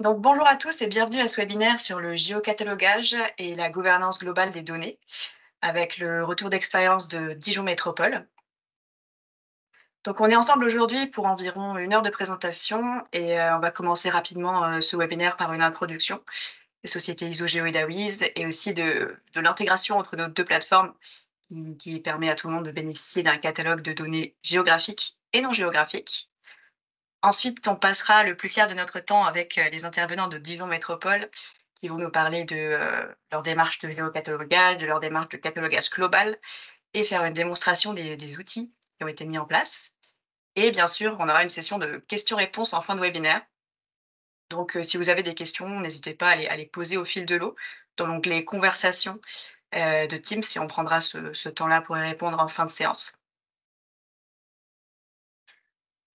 bonjour à tous et bienvenue à ce webinaire sur le géocatalogage et la gouvernance globale des données avec le retour d'expérience de Dijon Métropole. Donc, on est ensemble aujourd'hui pour environ une heure de présentation et euh, on va commencer rapidement euh, ce webinaire par une introduction des sociétés IsoGeo et DAWIS et aussi de, l'intégration entre nos deux plateformes qui permet à tout le monde de bénéficier d'un catalogue de données géographiques et non géographiques. Ensuite, on passera le plus clair de notre temps avec euh, les intervenants de Dijon Métropole qui vont nous parler de euh, leur démarche de géocatalogage, de leur démarche de catalogage global et faire une démonstration des, outils qui ont été mis en place. Et bien sûr, on aura une session de questions-réponses en fin de webinaire. Donc, euh, si vous avez des questions, n'hésitez pas à les, poser au fil de l'eau dans l'onglet Conversations de Teams si on prendra ce, ce temps-là pour y répondre en fin de séance.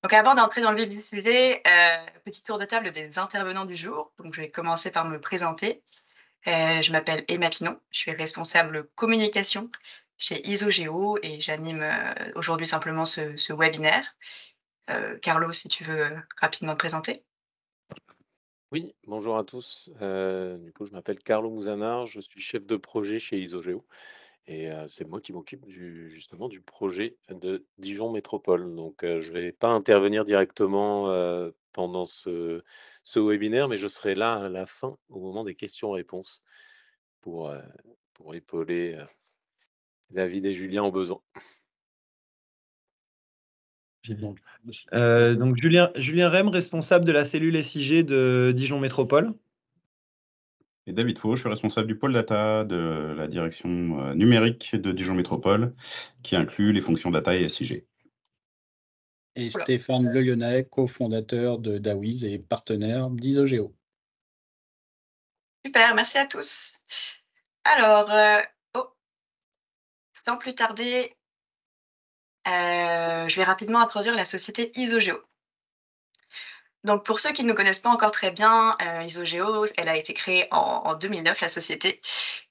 Donc, avant d'entrer dans le vif du sujet, euh, petit tour de table des intervenants du jour. Donc, je vais commencer par me présenter. Euh, je m'appelle Emma Pinon, je suis responsable communication chez IsoGeo et j'anime euh, aujourd'hui simplement ce, webinaire. Carlo, si tu veux rapidement te présenter. Oui, bonjour à tous. du coup, je m'appelle Carlo Mouzanar, je suis chef de projet chez IsoGeo et c'est moi qui m'occupe justement du projet de Dijon Métropole. Donc, je ne vais pas intervenir directement pendant ce, webinaire, mais je serai là à la fin, au moment des questions-réponses, pour, pour épauler David et Julien en besoin. Euh, donc, Julien, Julien Rem, responsable de la cellule SIG de Dijon Métropole. Et David Faux, je suis responsable du pôle data de la direction euh, numérique de Dijon Métropole, qui inclut les fonctions data et SIG. Et Stéphane Le Lyonnais, cofondateur de Dawiz et partenaire d'IsoGeo. Super, merci à tous. Alors, euh, oh, sans plus tarder, euh, je vais rapidement introduire la société IsoGeo. Donc pour ceux qui ne nous connaissent pas encore très bien, euh, IsoGeo, elle a été créée en, 2009, la société.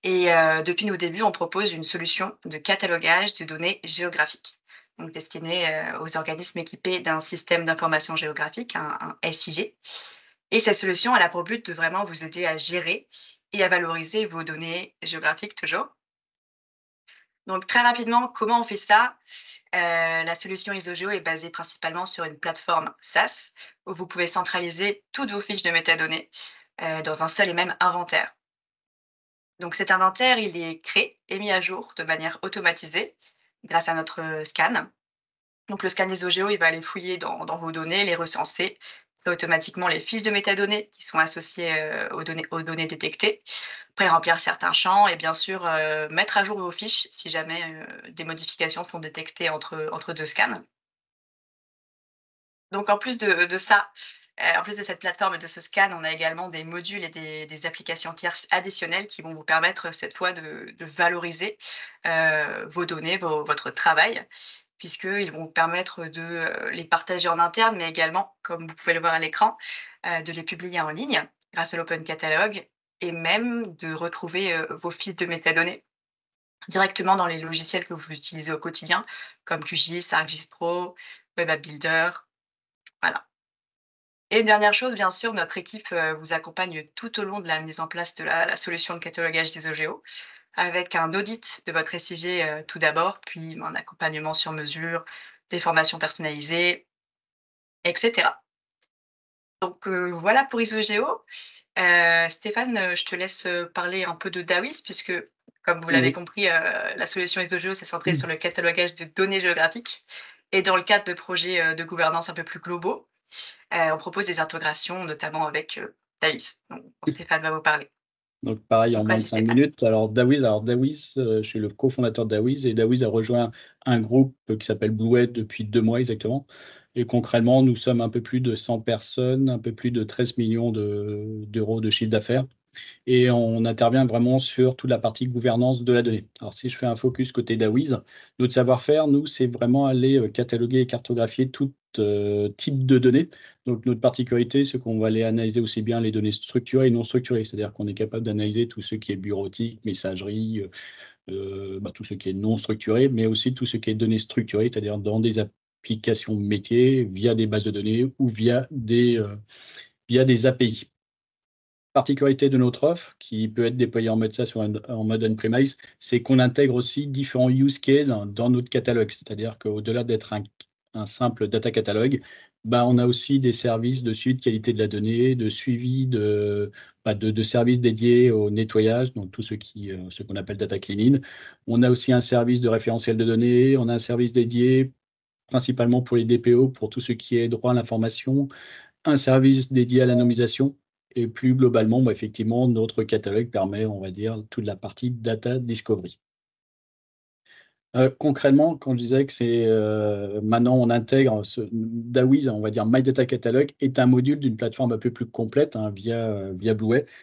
Et euh, depuis nos débuts, on propose une solution de catalogage de données géographiques, donc destinée euh, aux organismes équipés d'un système d'information géographique, un, SIG. Et cette solution, elle a pour but de vraiment vous aider à gérer et à valoriser vos données géographiques toujours, donc très rapidement, comment on fait ça euh, La solution IsoGeo est basée principalement sur une plateforme SaaS où vous pouvez centraliser toutes vos fiches de métadonnées euh, dans un seul et même inventaire. Donc cet inventaire, il est créé et mis à jour de manière automatisée grâce à notre scan. Donc le scan IsoGeo, il va aller fouiller dans vos données, les recenser automatiquement les fiches de métadonnées qui sont associées euh, aux, données, détectées, pré-remplir certains champs et bien sûr euh, mettre à jour vos fiches si jamais euh, des modifications sont détectées entre, deux scans. Donc en plus de, ça, en plus de cette plateforme et de ce scan, on a également des modules et des, applications tierces additionnelles qui vont vous permettre cette fois de, valoriser vos données, votre travail puisqu'ils vont permettre de euh, les partager en interne, mais également, comme vous pouvez le voir à l'écran, euh, de les publier en ligne grâce à l'Open Catalogue et même de retrouver euh, vos fils de métadonnées directement dans les logiciels que vous utilisez au quotidien, comme QGIS, ArcGIS Pro, Web Builder. Voilà. Et dernière chose, bien sûr, notre équipe vous accompagne tout au long de la mise en place de la, solution de catalogage des OGO avec un audit de votre SIG euh, tout d'abord, puis un accompagnement sur mesure, des formations personnalisées, etc. Donc euh, voilà pour IsoGeo. Euh, Stéphane, je te laisse parler un peu de DAWIS, puisque comme vous l'avez compris, la solution IsoGeo s'est centrée sur le catalogage de données géographiques et dans le cadre de projets de gouvernance un peu plus globaux. on propose des intégrations, notamment avec DAWIS. Donc, Stéphane va vous parler. Donc pareil, en moins de 5 minutes. Alors Dawiz, alors Dawiz, euh, je suis le cofondateur de Dawiz et Dawiz a rejoint un groupe qui s'appelle Bluehead depuis deux mois exactement. Et concrètement, nous sommes un peu plus de 100 personnes, un peu plus de 13 millions d'euros de, chiffre d'affaires. Et on intervient vraiment sur toute la partie gouvernance de la donnée. Alors, si je fais un focus côté Dawiz, notre savoir-faire, nous, c'est vraiment aller euh, cataloguer et cartographier toutes, euh, type de données. Donc notre particularité, c'est qu'on va aller analyser aussi bien les données structurées et non structurées, c'est-à-dire qu'on est capable d'analyser tout ce qui est bureautique, messagerie, euh, euh, bah, tout ce qui est non structuré, mais aussi tout ce qui est données structurées, c'est-à-dire dans des applications métiers, via des bases de données ou via des, via des API. Particularité de notre offre, qui peut être déployée en mode SaaS ou en mode on-premise, c'est qu'on intègre aussi différents use cases dans notre catalogue, c'est-à-dire qu'au-delà d'être un un simple data catalogue, bah, on a aussi des services de suivi de qualité de la donnée, de suivi de, bah, de, services dédiés au nettoyage, donc tout ce qu'on euh, ce qu'on appelle data cleaning. On a aussi un service de référentiel de données, on a un service dédié principalement pour les DPO, pour tout ce qui est droit à l'information, un service dédié à l'anonymisation, Et plus globalement, bah, effectivement, notre catalogue permet, on va dire, toute la partie data discovery. Euh, concrètement, quand je disais que c'est euh, maintenant on intègre ce DAWIS, on va dire My Data Catalog est un module d'une plateforme un peu plus complète hein, via, via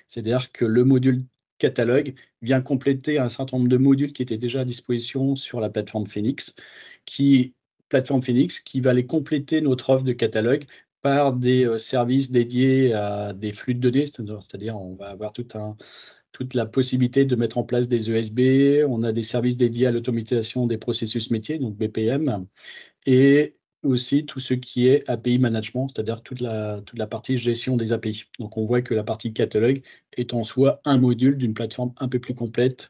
C'est-à-dire que le module catalogue vient compléter un certain nombre de modules qui étaient déjà à disposition sur la plateforme Phoenix, qui plateforme Phoenix qui va aller compléter notre offre de catalogue par des euh, services dédiés à des flux de données, c'est-à-dire on va avoir tout un, toute la possibilité de mettre en place des ESB. On a des services dédiés à l'automatisation des processus métiers, donc BPM, et aussi tout ce qui est API management, c'est-à-dire toute la, toute la partie gestion des API. Donc on voit que la partie catalogue est en soi un module d'une plateforme un peu plus complète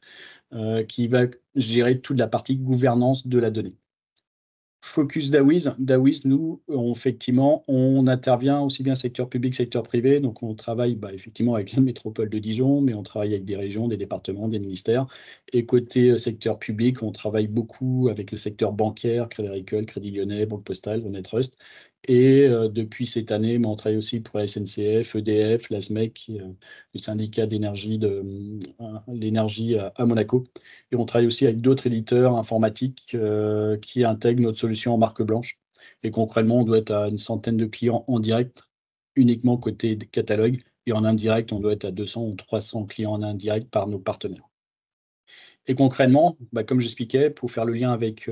euh, qui va gérer toute la partie gouvernance de la donnée. Focus DAWIS, nous, effectivement, on intervient aussi bien secteur public, secteur privé. Donc, on travaille bah, effectivement avec la métropole de Dijon, mais on travaille avec des régions, des départements, des ministères. Et côté euh, secteur public, on travaille beaucoup avec le secteur bancaire, Crédit Agricole, Crédit Lyonnais, Banque Postale, Honnête Trust. Et euh, depuis cette année, on travaille aussi pour la SNCF, EDF, l'ASMEC, euh, le syndicat d'énergie de euh, l'énergie à, Monaco. Et on travaille aussi avec d'autres éditeurs informatiques qui intègrent notre solution en marque blanche. Et concrètement, on doit être à une centaine de clients en direct, uniquement côté catalogue. Et en indirect, on doit être à 200 ou 300 clients en indirect par nos partenaires. Et concrètement, bah, comme j'expliquais, pour faire le lien avec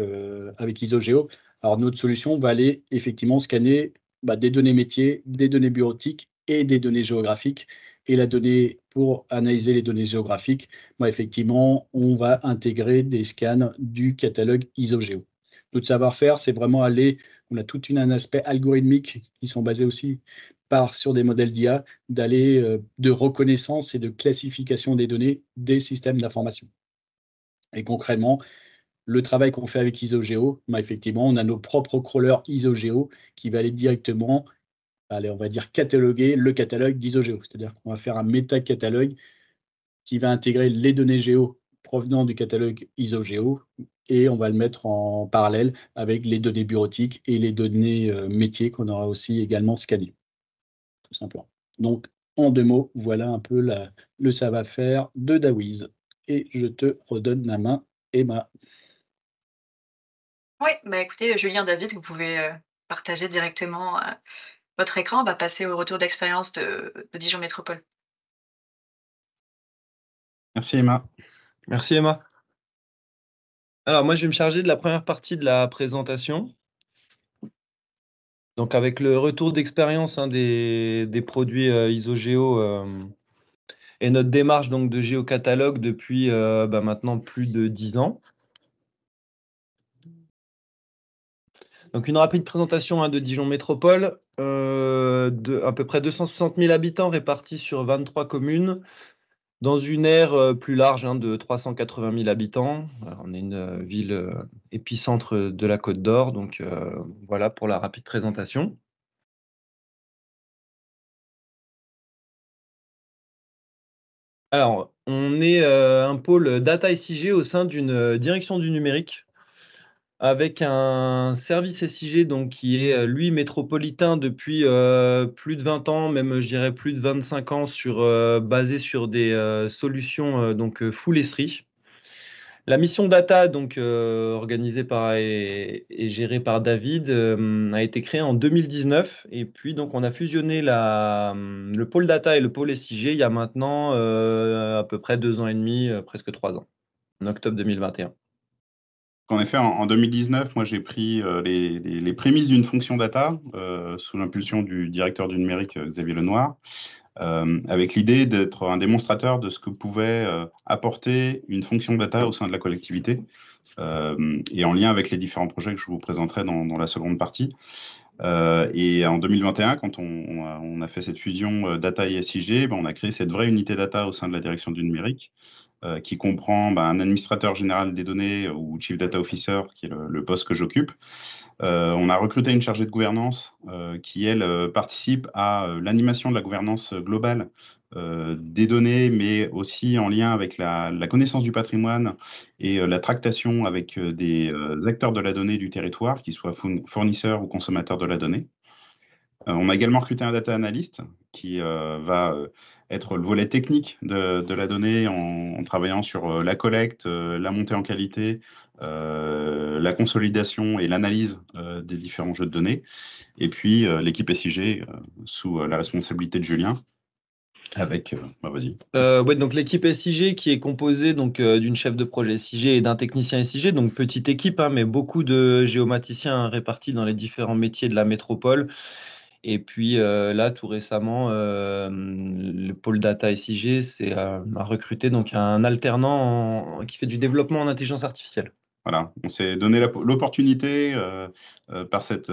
IsoGeo, alors notre solution va aller effectivement scanner bah, des données métiers, des données bureautiques et des données géographiques. Et la donnée pour analyser les données géographiques, bah, effectivement, on va intégrer des scans du catalogue IsoGeo. Notre savoir-faire, c'est vraiment aller, on a tout un aspect algorithmique qui sont basés aussi par, sur des modèles d'IA, d'aller euh, de reconnaissance et de classification des données des systèmes d'information. Et concrètement, le travail qu'on fait avec IsoGeo, bah, effectivement, on a nos propres crawlers IsoGeo qui va aller directement, allez, on va dire, cataloguer le catalogue d'IsoGeo. C'est-à-dire qu'on va faire un métacatalogue qui va intégrer les données géo provenant du catalogue IsoGeo et on va le mettre en parallèle avec les données bureautiques et les données euh, métiers qu'on aura aussi également scannées, tout simplement. Donc, en deux mots, voilà un peu le savoir-faire de Dawiz. Et je te redonne la main, Emma. Oui, bah, écoutez, Julien, David, vous pouvez, partager directement, votre écran. On bah, va passer au retour d'expérience de Dijon Métropole. Merci Emma. Merci Emma. Alors moi, je vais me charger de la première partie de la présentation. Donc avec le retour d'expérience, hein, des produits, IsoGeo et notre démarche donc de géocatalogue depuis, bah, maintenant plus de 10 ans. Donc une rapide présentation hein, de Dijon Métropole, euh, à peu près 260 000 habitants répartis sur 23 communes, dans une aire euh, plus large hein, de 380 000 habitants. on est une euh, ville épicentre de la Côte d'Or, donc voilà pour la rapide présentation. Alors, on est un pôle data SIG au sein d'une direction du numérique avec un service SIG donc, qui est, euh, lui, métropolitain depuis euh, plus de 20 ans, même, je dirais, plus de 25 ans, sur, euh, basé sur des solutions donc, full esri. La mission data, donc organisée par et, gérée par David, a été créée en 2019. Et puis, donc, on a fusionné la, le pôle data et le pôle SIG il y a maintenant à peu près deux ans et demi, presque trois ans, en octobre 2021. En effet, en, 2019, moi j'ai pris euh, les, prémices d'une fonction data euh, sous l'impulsion du directeur du numérique euh, Xavier Lenoir, avec l'idée d'être un démonstrateur de ce que pouvait apporter une fonction data au sein de la collectivité, et en lien avec les différents projets que je vous présenterai dans, la seconde partie. et en 2021, quand on, a, fait cette fusion data et SIG, ben, on a créé cette vraie unité data au sein de la direction du numérique euh, qui comprend bah, un administrateur général des données euh, ou chief data officer, qui est le, poste que j'occupe. Euh, on a recruté une chargée de gouvernance qui, elle, participe à l'animation de la gouvernance globale des données, mais aussi en lien avec la, la connaissance du patrimoine et la tractation avec des acteurs de la donnée du territoire, qu'ils soient fournisseurs ou consommateurs de la donnée. on a également recruté un data analyst qui va être le volet technique de, la donnée en, travaillant sur euh, la collecte, euh, la montée en qualité, euh, la consolidation et l'analyse des différents jeux de données. Et puis l'équipe SIG sous la responsabilité de Julien. Avec, bah, donc l'équipe SIG qui est composée donc d'une chef de projet SIG et d'un technicien SIG, donc petite équipe, hein, mais beaucoup de géomaticiens répartis dans les différents métiers de la métropole. Et puis euh, là, tout récemment, euh, le pôle data SIG c'est euh, a recruté donc un alternant qui fait du développement en intelligence artificielle. Voilà, on s'est donné l'opportunité par cet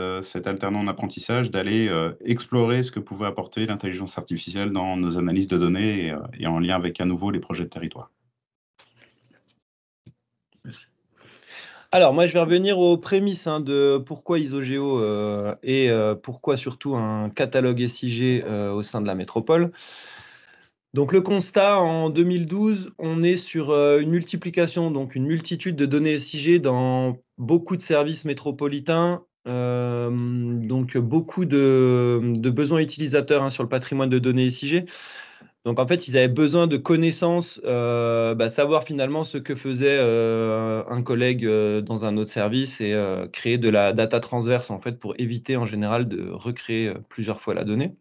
alternant en apprentissage d'aller explorer ce que pouvait apporter l'intelligence artificielle dans nos analyses de données et en lien avec à nouveau les projets de territoire. Alors, moi, je vais revenir aux prémices hein, de pourquoi IsoGeo euh, et euh, pourquoi surtout un catalogue SIG euh, au sein de la métropole. Donc, le constat en 2012, on est sur une multiplication, donc une multitude de données SIG dans beaucoup de services métropolitains. donc, beaucoup de, besoins utilisateurs hein, sur le patrimoine de données SIG. Donc en fait, ils avaient besoin de connaissances, euh, bah, savoir finalement ce que faisait euh, un collègue euh, dans un autre service et créer de la data transverse en fait pour éviter en général de recréer plusieurs fois la donnée.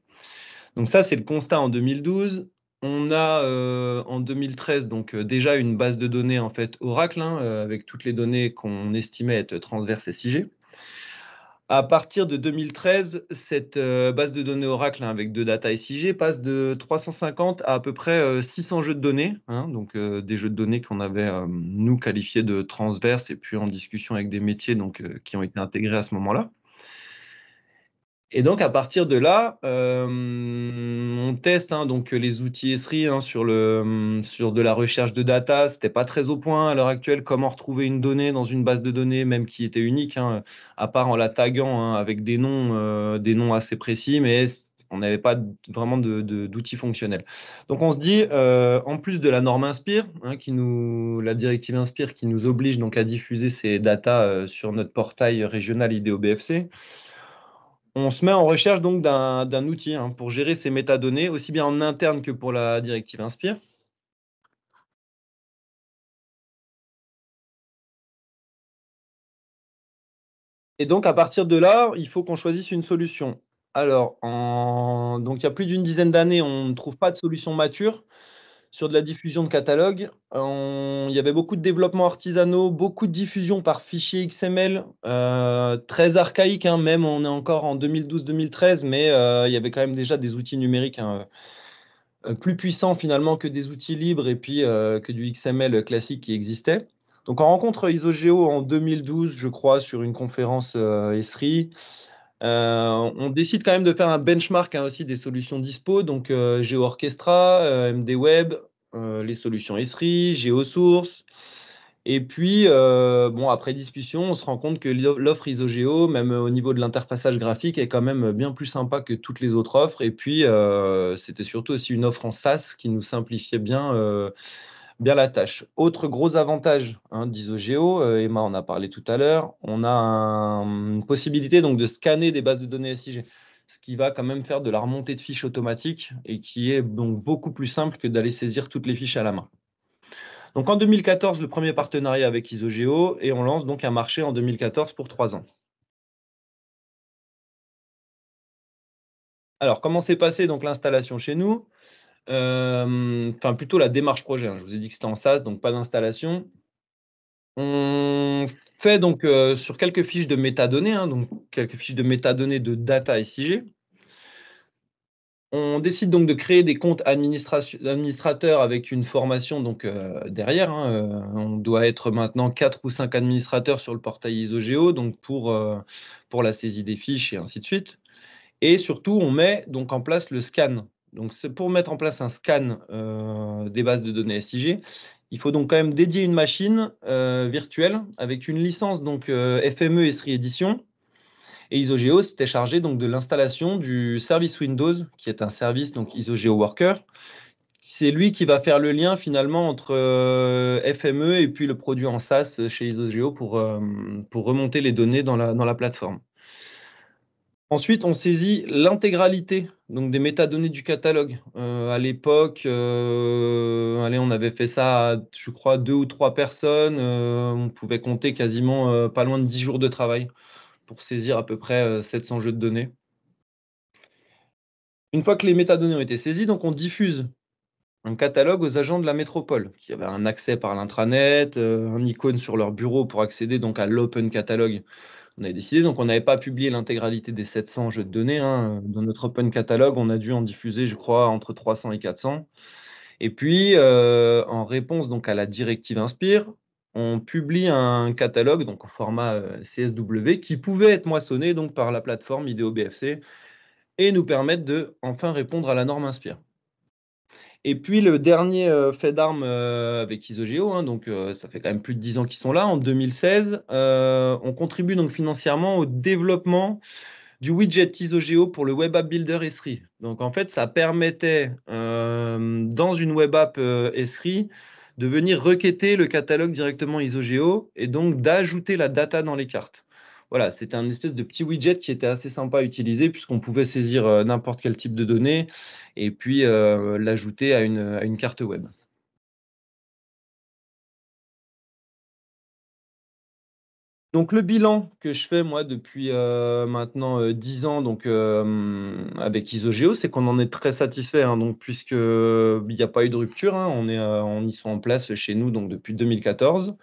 Donc ça, c'est le constat en 2012. On a en 2013 donc déjà une base de données en fait Oracle hein, avec toutes les données qu'on estimait être transverses et à partir de 2013, cette euh, base de données Oracle hein, avec deux data SIG passe de 350 à à peu près 600 euh, jeux de données, hein, donc euh, des jeux de données qu'on avait nous qualifiés de transverses et puis en discussion avec des métiers donc, qui ont été intégrés à ce moment-là. Et donc, à partir de là, euh, on teste hein, donc, les outils SRI hein, sur, le, sur de la recherche de data. Ce n'était pas très au point à l'heure actuelle comment retrouver une donnée dans une base de données, même qui était unique, hein, à part en la taguant avec des noms, euh, des noms assez précis, mais on n'avait pas vraiment d'outils fonctionnels. Donc, on se dit, euh, en plus de la norme Inspire, qui nous, la directive Inspire qui nous oblige donc à diffuser ces data sur notre portail régional IDOBFC, BFC, on se met en recherche donc d'un outil hein, pour gérer ces métadonnées, aussi bien en interne que pour la directive Inspire. Et donc, à partir de là, il faut qu'on choisisse une solution. Alors, donc, il y a plus d'une dizaine d'années, on ne trouve pas de solution mature sur de la diffusion de catalogue. il y avait beaucoup de développements artisanaux, beaucoup de diffusion par fichier XML, euh, très archaïque, hein. même on est encore en 2012-2013, mais euh, il y avait quand même déjà des outils numériques hein, euh, plus puissants finalement que des outils libres et puis que du XML classique qui existait. Donc on rencontre Isogeo en 2012, je crois, sur une conférence ESRI. Euh, on décide quand même de faire un benchmark hein, aussi des solutions dispo, donc euh, GeoOrchestra, euh, md MDWeb, les solutions Esri, GeoSource. Et puis, bon, après discussion, on se rend compte que l'offre IsoGeo, même au niveau de l'interfaçage graphique, est quand même bien plus sympa que toutes les autres offres. Et puis, c'était surtout aussi une offre en SaaS qui nous simplifiait bien bien la tâche. Autre gros avantage hein, d'IsoGeo, euh, Emma en a parlé tout à l'heure, on a une possibilité donc de scanner des bases de données SIG, ce qui va quand même faire de la remontée de fiches automatique et qui est donc beaucoup plus simple que d'aller saisir toutes les fiches à la main. Donc en 2014, le premier partenariat avec IsoGeo et on lance donc un marché en 2014 pour trois ans. Alors comment s'est passée l'installation chez nous euh, enfin plutôt la démarche projet. Hein. Je vous ai dit que c'était en SaaS, donc pas d'installation. On fait donc euh, sur quelques fiches de métadonnées, hein, donc quelques fiches de métadonnées de data SIG. On décide donc de créer des comptes administrateurs avec une formation donc euh, derrière. Hein. on doit être maintenant 4 ou 5 administrateurs sur le portail IsoGeo donc pour, pour la saisie des fiches et ainsi de suite. Et surtout, on met donc en place le scan donc, pour mettre en place un scan euh, des bases de données SIG, il faut donc quand même dédier une machine euh, virtuelle avec une licence donc euh, FME Edition. Et IsoGeo s'était chargé donc de l'installation du service Windows, qui est un service donc IsoGeo Worker. C'est lui qui va faire le lien finalement entre FME et puis le produit en SaaS chez IsoGeo pour, pour remonter les données dans la plateforme. Ensuite, on saisit l'intégralité donc des métadonnées du catalogue. Euh, à l'époque, euh, allez, on avait fait ça, à, je crois, deux ou trois personnes. Euh, on pouvait compter quasiment pas loin de dix jours de travail pour saisir à peu près 700 jeux de données. Une fois que les métadonnées ont été saisies, donc on diffuse un catalogue aux agents de la métropole qui avaient un accès par l'intranet, un icône sur leur bureau pour accéder donc à l'open catalogue on avait décidé. Donc, on n'avait pas publié l'intégralité des 700 jeux de données. Hein. Dans notre open catalogue, on a dû en diffuser, je crois, entre 300 et 400. Et puis, euh, en réponse donc à la directive Inspire, on publie un catalogue donc en format euh, CSW qui pouvait être moissonné donc par la plateforme BFC et nous permettre de enfin répondre à la norme Inspire. Et puis le dernier euh, fait d'armes euh, avec Isogeo, hein, donc euh, ça fait quand même plus de 10 ans qu'ils sont là, en 2016, on contribue donc financièrement au développement du widget Isogeo pour le Web App Builder Esri. Donc en fait, ça permettait dans une Web App Esri e de venir requêter le catalogue directement Isogeo et donc d'ajouter la data dans les cartes voilà, c'était un espèce de petit widget qui était assez sympa à utiliser puisqu'on pouvait saisir euh, n'importe quel type de données et puis euh, l'ajouter à une, carte web. Donc le bilan que je fais moi depuis euh, maintenant 10 ans donc, avec Isogeo, c'est qu'on en est très satisfait, hein. puisqu'il n'y a pas eu de rupture, hein, on, est, on y sont en place chez nous donc, depuis 2014.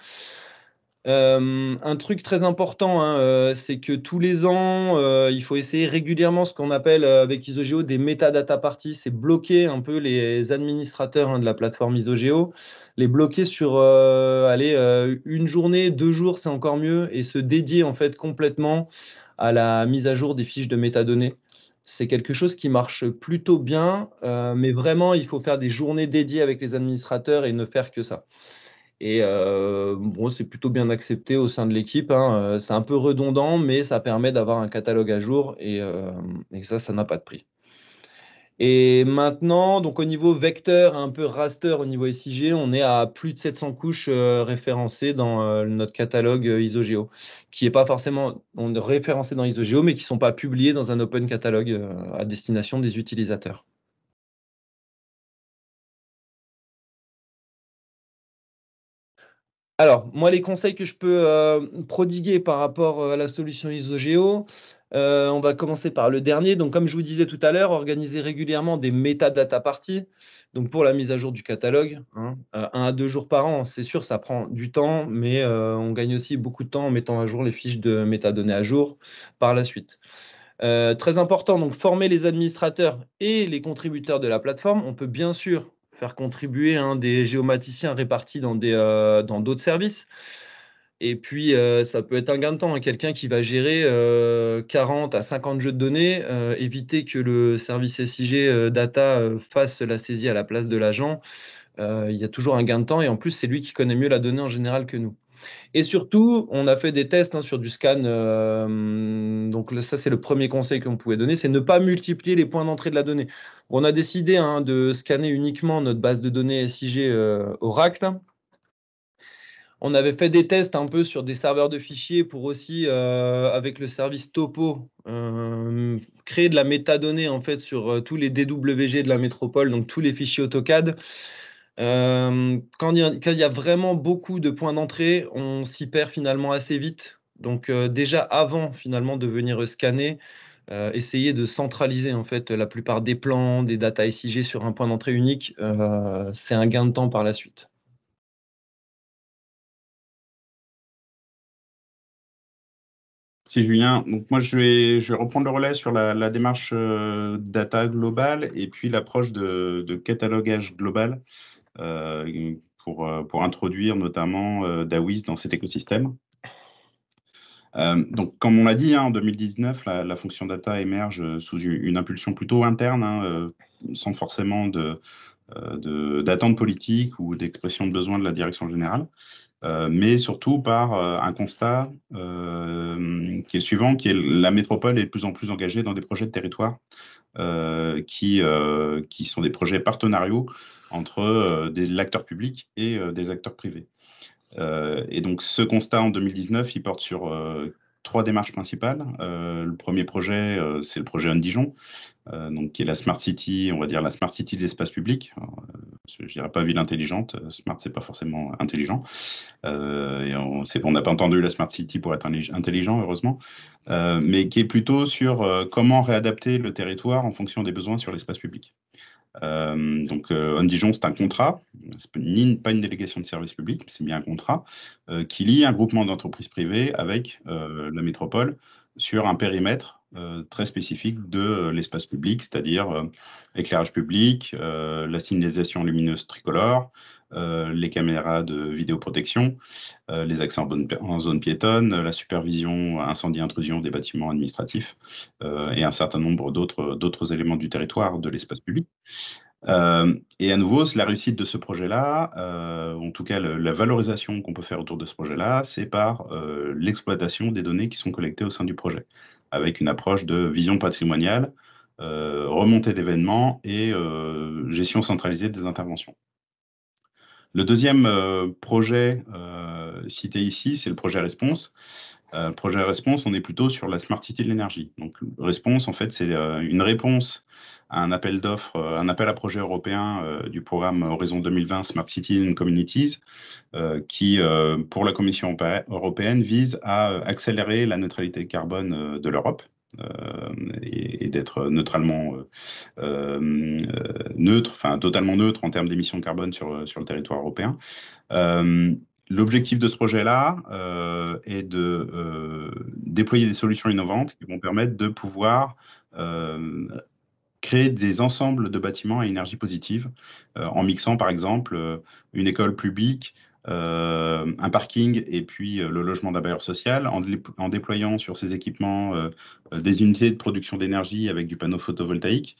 Euh, un truc très important, hein, euh, c'est que tous les ans, euh, il faut essayer régulièrement ce qu'on appelle avec IsoGeo des metadata parties, c'est bloquer un peu les administrateurs hein, de la plateforme IsoGeo, les bloquer sur une journée, deux jours, c'est encore mieux, et se dédier en fait complètement à la mise à jour des fiches de métadonnées. C'est quelque chose qui marche plutôt bien, mais vraiment, il faut faire des journées dédiées avec les administrateurs et ne faire que ça. Et euh, bon, c'est plutôt bien accepté au sein de l'équipe. Hein. Euh, c'est un peu redondant, mais ça permet d'avoir un catalogue à jour euh, et, ça, ça n'a pas de prix. Et maintenant, donc au niveau vecteur, un peu raster au niveau SIG, on est à plus de 700 couches référencées dans notre catalogue IsoGeo, qui n'est pas forcément référencé dans IsoGeo, mais qui ne sont pas publiées dans un open catalogue à destination des utilisateurs. Alors, moi, les conseils que je peux euh, prodiguer par rapport euh, à la solution IsoGeo, euh, on va commencer par le dernier. Donc, comme je vous disais tout à l'heure, organiser régulièrement des metadata parties. Donc, pour la mise à jour du catalogue, hein, un à deux jours par an, c'est sûr, ça prend du temps, mais on gagne aussi beaucoup de temps en mettant à jour les fiches de métadonnées à jour par la suite. très important, donc former les administrateurs et les contributeurs de la plateforme. On peut bien sûr faire contribuer hein, des géomaticiens répartis euh, dans d'autres services. Et puis, euh, ça peut être un gain de temps. Hein, quelqu'un qui va gérer 40 euh, à 50 jeux de données, éviter que le service SIG data fasse la saisie à la place de l'agent, il y a toujours un gain de temps. Et en plus, c'est lui qui connaît mieux la donnée en général que nous. Et surtout, on a fait des tests hein, sur du scan. donc ça, c'est le premier conseil qu'on pouvait donner, c'est ne pas multiplier les points d'entrée de la donnée. On a décidé hein, de scanner uniquement notre base de données SIG euh, Oracle. On avait fait des tests un peu sur des serveurs de fichiers pour aussi, euh, avec le service Topo, euh, créer de la métadonnée en fait sur tous les DWG de la métropole, donc tous les fichiers AutoCAD. quand il y, a vraiment beaucoup de points d'entrée, on s'y perd finalement assez vite. Donc déjà avant finalement de venir scanner, euh, essayer de centraliser en fait la plupart des plans, des data SIG sur un point d'entrée unique, euh, c'est un gain de temps par la suite. Merci Julien. Donc moi je vais, reprendre le relais sur la, démarche euh, data globale et puis l'approche de, catalogage global pour, pour introduire notamment DAWIS dans cet écosystème. Euh, donc, comme on l'a dit, hein, en 2019, la, fonction data émerge euh, sous une impulsion plutôt interne, hein, euh, sans forcément d'attente politique ou d'expression de besoin de la direction générale, mais surtout par un constat qui est le suivant, qui est la métropole est de plus en plus engagée dans des projets de territoire qui, qui sont des projets partenariaux entre l'acteur public et des acteurs privés. Euh, et donc ce constat en 2019, il porte sur euh, trois démarches principales. Euh, le premier projet, c'est le projet On Dijon, donc qui est la Smart City, on va dire la Smart City de l'espace public. je ne dirais pas ville intelligente, smart, c'est pas forcément intelligent. et on n'a pas entendu la Smart City pour être intelligent, heureusement, mais qui est plutôt sur comment réadapter le territoire en fonction des besoins sur l'espace public. Euh, donc, On euh, Dijon, c'est un contrat, ce n'est pas une délégation de service public, c'est bien un contrat euh, qui lie un groupement d'entreprises privées avec la métropole sur un périmètre très spécifique de l'espace public, c'est-à-dire l'éclairage public, la signalisation lumineuse tricolore, euh, les caméras de vidéoprotection, euh, les accès en, zone piétonne, la supervision incendie-intrusion des bâtiments administratifs euh, et un certain nombre d'autres éléments du territoire, de l'espace public. et à nouveau, la réussite de ce projet-là, en tout cas la valorisation qu'on peut faire autour de ce projet-là, c'est par l'exploitation des données qui sont collectées au sein du projet, avec une approche de vision patrimoniale, remontée d'événements et gestion centralisée des interventions. Le deuxième euh, projet euh, cité ici, c'est le projet Response. Euh, le projet Response, on est plutôt sur la smart city de l'énergie. Donc, Response, en fait, c'est une réponse à un appel d'offres, un appel à projet européen du programme Horizon 2020 Smart City and Communities, qui, pour la Commission européenne, vise à accélérer la neutralité carbone de l'Europe. Euh, et, d'être neutralement euh, euh, totalement neutre en termes d'émissions de carbone sur, le territoire européen. L'objectif de ce projet-là est de déployer des solutions innovantes qui vont permettre de pouvoir créer des ensembles de bâtiments à énergie positive en mixant par exemple une école publique euh, un parking et puis euh, le logement d'un bailleur social, en, déployant sur ces équipements euh, des unités de production d'énergie avec du panneau photovoltaïque,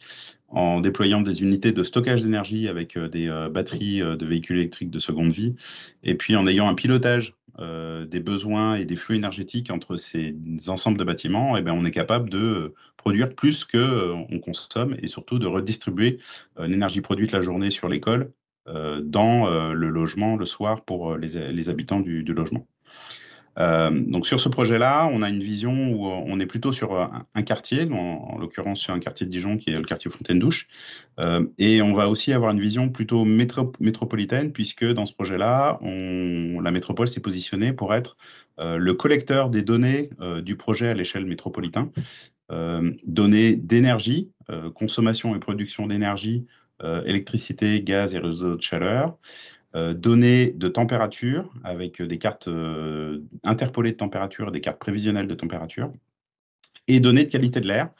en déployant des unités de stockage d'énergie avec des batteries de véhicules électriques de seconde vie, et puis en ayant un pilotage des besoins et des flux énergétiques entre ces ensembles de bâtiments, eh ben, on est capable de produire plus qu'on on consomme et surtout de redistribuer l'énergie produite la journée sur l'école euh, dans euh, le logement le soir pour euh, les, habitants du, logement. donc sur ce projet-là, on a une vision où on est plutôt sur un, quartier, en, l'occurrence sur un quartier de Dijon qui est le quartier Fontaine-Douche, et on va aussi avoir une vision plutôt métropolitaine puisque dans ce projet-là, la métropole s'est positionnée pour être le collecteur des données du projet à l'échelle métropolitaine, données d'énergie, consommation et production d'énergie euh, électricité, gaz et réseau de chaleur, euh, données de température avec euh, des cartes interpolées de température, des cartes prévisionnelles de température, et données de qualité de l'air,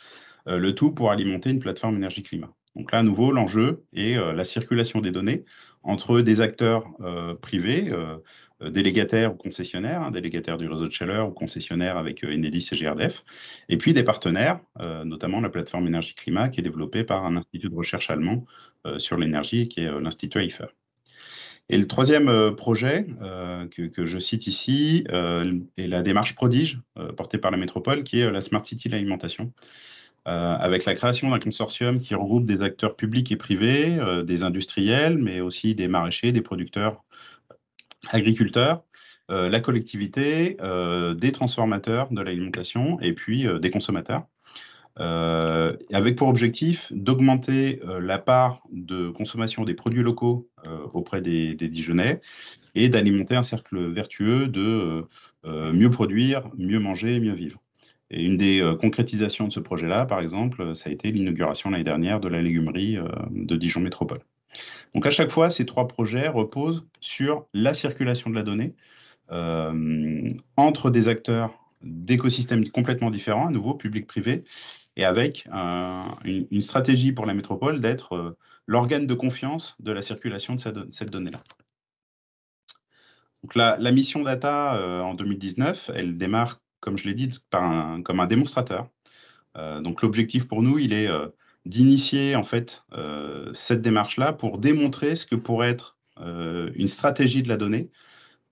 le tout pour alimenter une plateforme énergie-climat. Donc là, à nouveau, l'enjeu est la circulation des données entre des acteurs privés, euh, délégataires ou concessionnaires, hein, délégataire du réseau de chaleur ou concessionnaire avec euh, Enedis et GRDF, et puis des partenaires, euh, notamment la plateforme énergie-climat qui est développée par un institut de recherche allemand sur l'énergie qui est l'Institut IFER. Et le troisième projet que, je cite ici est la démarche prodige portée par la métropole, qui est la Smart City l'alimentation, avec la création d'un consortium qui regroupe des acteurs publics et privés, des industriels, mais aussi des maraîchers, des producteurs agriculteurs, euh, la collectivité, euh, des transformateurs de l'alimentation et puis euh, des consommateurs, avec pour objectif d'augmenter la part de consommation des produits locaux auprès des, des, Dijonais et d'alimenter un cercle vertueux de mieux produire, mieux manger, et mieux vivre. Et une des concrétisations de ce projet-là, par exemple, ça a été l'inauguration l'année dernière de la légumerie de Dijon Métropole. Donc à chaque fois, ces trois projets reposent sur la circulation de la donnée euh, entre des acteurs d'écosystèmes complètement différents, à nouveau public-privé, et avec une, stratégie pour la métropole d'être euh, l'organe de confiance de la circulation de, cette donnée-là. Donc la, mission data euh, en 2019, elle démarre, comme je l'ai dit, comme un démonstrateur. donc l'objectif pour nous, il est d'initier en fait euh, cette démarche-là pour démontrer ce que pourrait être euh, une stratégie de la donnée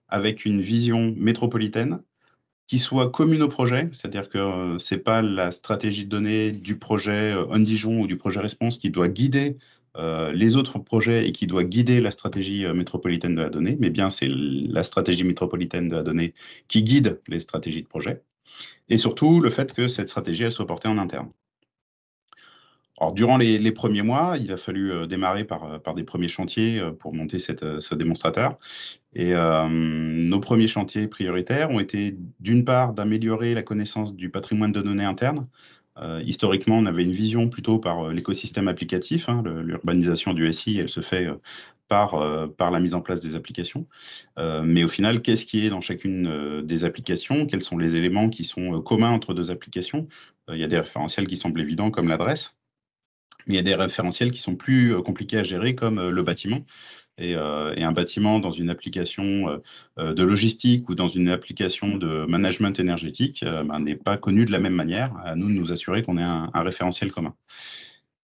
avec une vision métropolitaine qui soit commune au projet, c'est-à-dire que euh, ce n'est pas la stratégie de données du projet On Dijon ou du projet Response qui doit guider les autres projets et qui doit guider la stratégie métropolitaine de la donnée, mais bien c'est la stratégie métropolitaine de la donnée qui guide les stratégies de projet, et surtout le fait que cette stratégie soit portée en interne. Alors, durant les, premiers mois, il a fallu euh, démarrer euh, par, des premiers chantiers euh, pour monter ce démonstrateur. Et nos premiers chantiers prioritaires ont été, d'une part, d'améliorer la connaissance du patrimoine de données interne. historiquement, on avait une vision plutôt par l'écosystème applicatif. Hein, l'urbanisation du SI, elle se fait par, la mise en place des applications. mais au final, qu'est-ce qui est dans chacune des applications Quels sont les éléments qui sont communs entre deux applications Il y a des référentiels qui semblent évidents comme l'adresse il y a des référentiels qui sont plus euh, compliqués à gérer, comme euh, le bâtiment. Euh, et, un bâtiment dans une application de logistique ou dans une application de management énergétique ben, n'est pas connu de la même manière. À nous de nous assurer qu'on ait un, référentiel commun.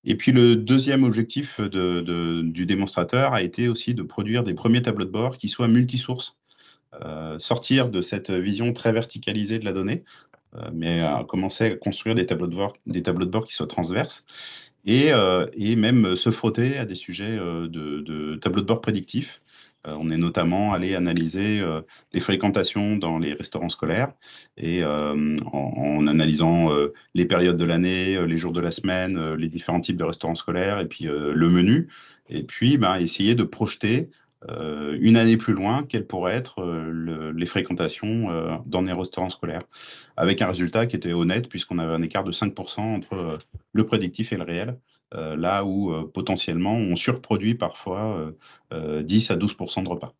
Et puis le deuxième objectif du démonstrateur a été aussi de produire des premiers tableaux de bord qui soient multisources. sortir de cette vision très verticalisée de la donnée, mais commencer à construire des tableaux de bord qui soient transverses et, euh, et même se frotter à des sujets euh, de, tableau de bord prédictif. Euh, on est notamment allé analyser les fréquentations dans les restaurants scolaires et en, analysant les périodes de l'année, les jours de la semaine, les différents types de restaurants scolaires et puis le menu. Et puis ben, essayer de projeter euh, une année plus loin, quelles pourraient être euh, les fréquentations euh, dans les restaurants scolaires, avec un résultat qui était honnête, puisqu'on avait un écart de 5% entre le prédictif et le réel, là où potentiellement on surproduit parfois 10 à 12% de repas.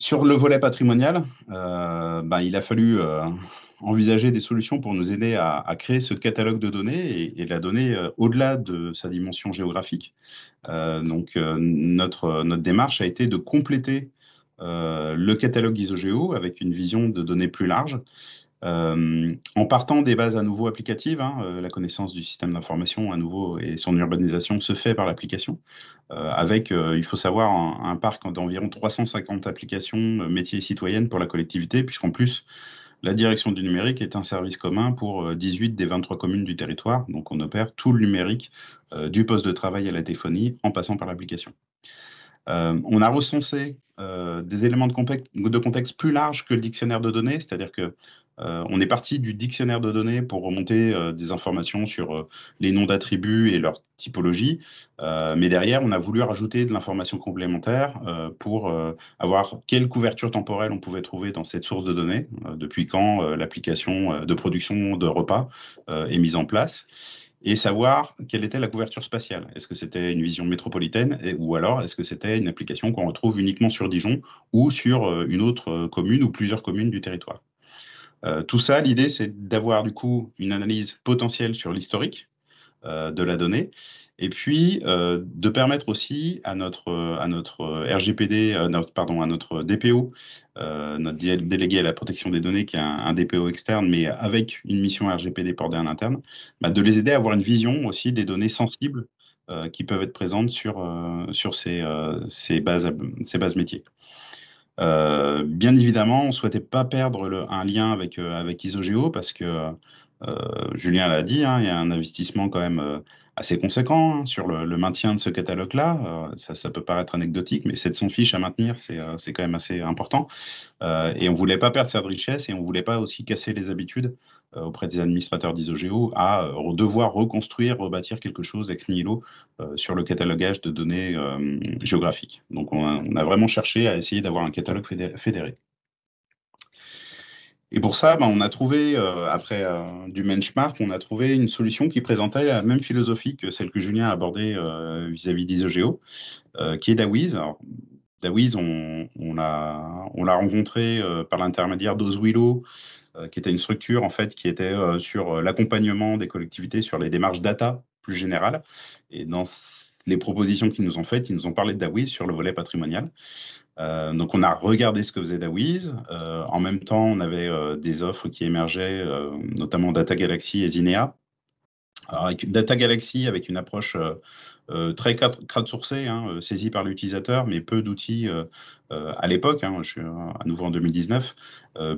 Sur le volet patrimonial, ben, il a fallu envisager des solutions pour nous aider à, créer ce catalogue de données et, la donner euh, au-delà de sa dimension géographique. Euh, donc, euh, notre, démarche a été de compléter le catalogue IsoGeo avec une vision de données plus large. en partant des bases à nouveau applicatives, hein, la connaissance du système d'information à nouveau et son urbanisation se fait par l'application, avec, il faut savoir, un, un parc d'environ 350 applications métiers et citoyennes pour la collectivité, puisqu'en plus, la direction du numérique est un service commun pour 18 euh, des 23 communes du territoire, donc on opère tout le numérique euh, du poste de travail à la téléphonie en passant par l'application. Euh, on a recensé des éléments de contexte, plus larges que le dictionnaire de données, c'est-à-dire que euh, on est parti du dictionnaire de données pour remonter euh, des informations sur euh, les noms d'attributs et leur typologie, mais derrière, on a voulu rajouter de l'information complémentaire pour avoir quelle couverture temporelle on pouvait trouver dans cette source de données, depuis quand l'application de production de repas est mise en place et savoir quelle était la couverture spatiale. Est-ce que c'était une vision métropolitaine ou alors est-ce que c'était une application qu'on retrouve uniquement sur Dijon ou sur une autre commune ou plusieurs communes du territoire euh, tout ça, l'idée, c'est d'avoir du coup une analyse potentielle sur l'historique euh, de la donnée, et puis euh, de permettre aussi à notre, RGPD, pardon, à notre DPO, notre délégué à la protection des données, qui est un, DPO externe, mais avec une mission RGPD portée en interne, bah, de les aider à avoir une vision aussi des données sensibles qui peuvent être présentes sur, ces bases métiers. Euh, bien évidemment, on ne souhaitait pas perdre un lien euh, avec, Isogeo parce que, euh, Julien l'a dit, hein, il y a un investissement quand même assez conséquent hein, sur le, maintien de ce catalogue-là. Ça, peut paraître anecdotique, mais 700 fiches à maintenir, c'est quand même assez important. et on ne voulait pas perdre sa richesse et on ne voulait pas aussi casser les habitudes euh, auprès des administrateurs d'IsoGeo à euh, devoir reconstruire, rebâtir quelque chose ex nihilo euh, sur le catalogage de données géographiques. Donc on a, vraiment cherché à essayer d'avoir un catalogue fédéré. Et pour ça, ben, on a trouvé, après du benchmark, on a trouvé une solution qui présentait la même philosophie que celle que Julien a abordée vis-à-vis d'IsoGeo, qui est Dawiz. Dawiz, on, l'a rencontré par l'intermédiaire d'Oswillo. Euh, qui était une structure en fait qui était euh, sur euh, l'accompagnement des collectivités sur les démarches data plus générales. Et dans les propositions qu'ils nous ont faites, ils nous ont parlé de sur le volet patrimonial. Euh, donc, on a regardé ce que faisait DAWIS. Euh, en même temps, on avait des offres qui émergeaient, notamment Data Galaxy et Zinea. Alors, avec Data Galaxy, avec une approche euh, très crowdsourcé, hein, euh, saisi par l'utilisateur, mais peu d'outils euh, à l'époque, hein, je suis à nouveau en 2019,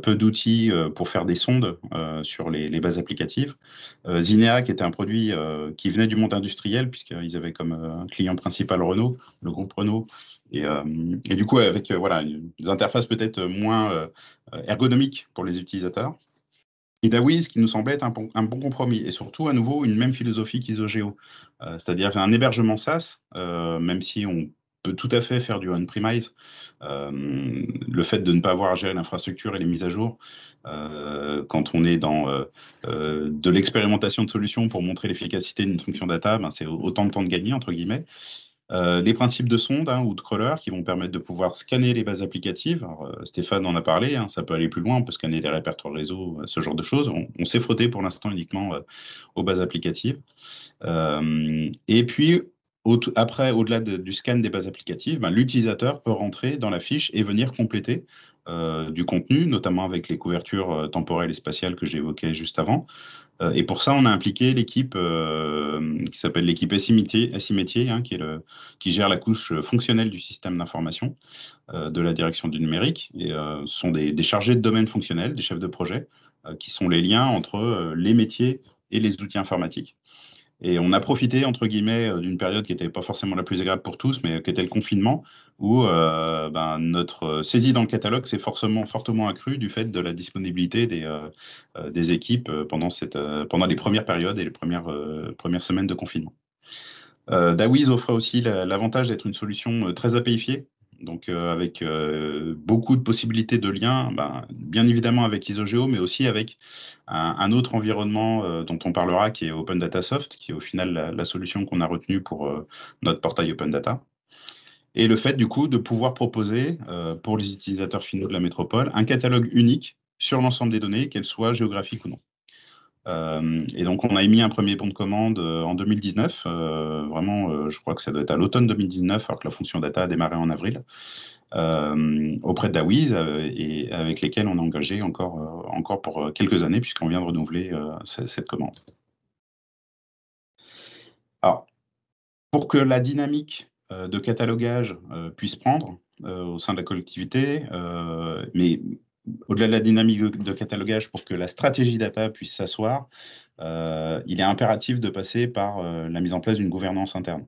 peu d'outils pour faire des sondes sur les, bases applicatives. Zinea, qui était un produit qui venait du monde industriel, puisqu'ils avaient comme client principal Renault, le groupe Renault, et, du coup, avec voilà, des interfaces peut-être moins ergonomiques pour les utilisateurs. Et qui nous semblait être un bon, compromis, et surtout à nouveau une même philosophie qu'IsoGeo, euh, c'est-à-dire un hébergement SaaS, euh, même si on peut tout à fait faire du on-premise, euh, le fait de ne pas avoir à gérer l'infrastructure et les mises à jour, quand on est dans de l'expérimentation de solutions pour montrer l'efficacité d'une fonction data, ben, c'est autant de temps de gagner, entre guillemets. Euh, les principes de sonde hein, ou de crawler qui vont permettre de pouvoir scanner les bases applicatives. Euh, Stéphane en a parlé, hein, ça peut aller plus loin, on peut scanner des répertoires réseau, euh, ce genre de choses. On, s'est frotté pour l'instant uniquement aux bases applicatives. et puis, après, au-delà du scan des bases applicatives, ben, l'utilisateur peut rentrer dans la fiche et venir compléter euh, du contenu, notamment avec les couvertures euh, temporelles et spatiales que j'évoquais juste avant. Euh, et pour ça, on a impliqué l'équipe qui s'appelle l'équipe SI hein, qui, qui gère la couche fonctionnelle du système d'information de la direction du numérique. Et ce sont des, des, chargés de domaine fonctionnel, des chefs de projet, qui sont les liens entre les métiers et les outils informatiques. Et on a profité, entre guillemets, d'une période qui n'était pas forcément la plus agréable pour tous, mais qui était le confinement, où euh, ben, notre saisie dans le catalogue s'est forcément fortement accrue du fait de la disponibilité des, euh, euh, équipes pendant, cette, pendant les premières périodes et les premières, premières semaines de confinement. Dawiz offre aussi l'avantage d'être une solution très apéifiée, donc avec beaucoup de possibilités de liens, ben, bien évidemment avec IsoGeo, mais aussi avec un, autre environnement dont on parlera qui est Open Data Soft, qui est au final la, la solution qu'on a retenue pour notre portail Open Data. Et le fait, du coup, de pouvoir proposer euh, pour les utilisateurs finaux de la métropole un catalogue unique sur l'ensemble des données, qu'elles soient géographiques ou non. Euh, et donc, on a émis un premier bon de commande euh, en 2019. vraiment, je crois que ça doit être à l'automne 2019, alors que la fonction data a démarré en avril, auprès de DAWIS, et avec lesquels on a engagé encore, encore pour quelques années, puisqu'on vient de renouveler cette commande. Alors, pour que la dynamique euh, de catalogage euh, puisse prendre euh, au sein de la collectivité, mais au-delà de la dynamique de catalogage, pour que la stratégie data puisse s'asseoir, il est impératif de passer par la mise en place d'une gouvernance interne.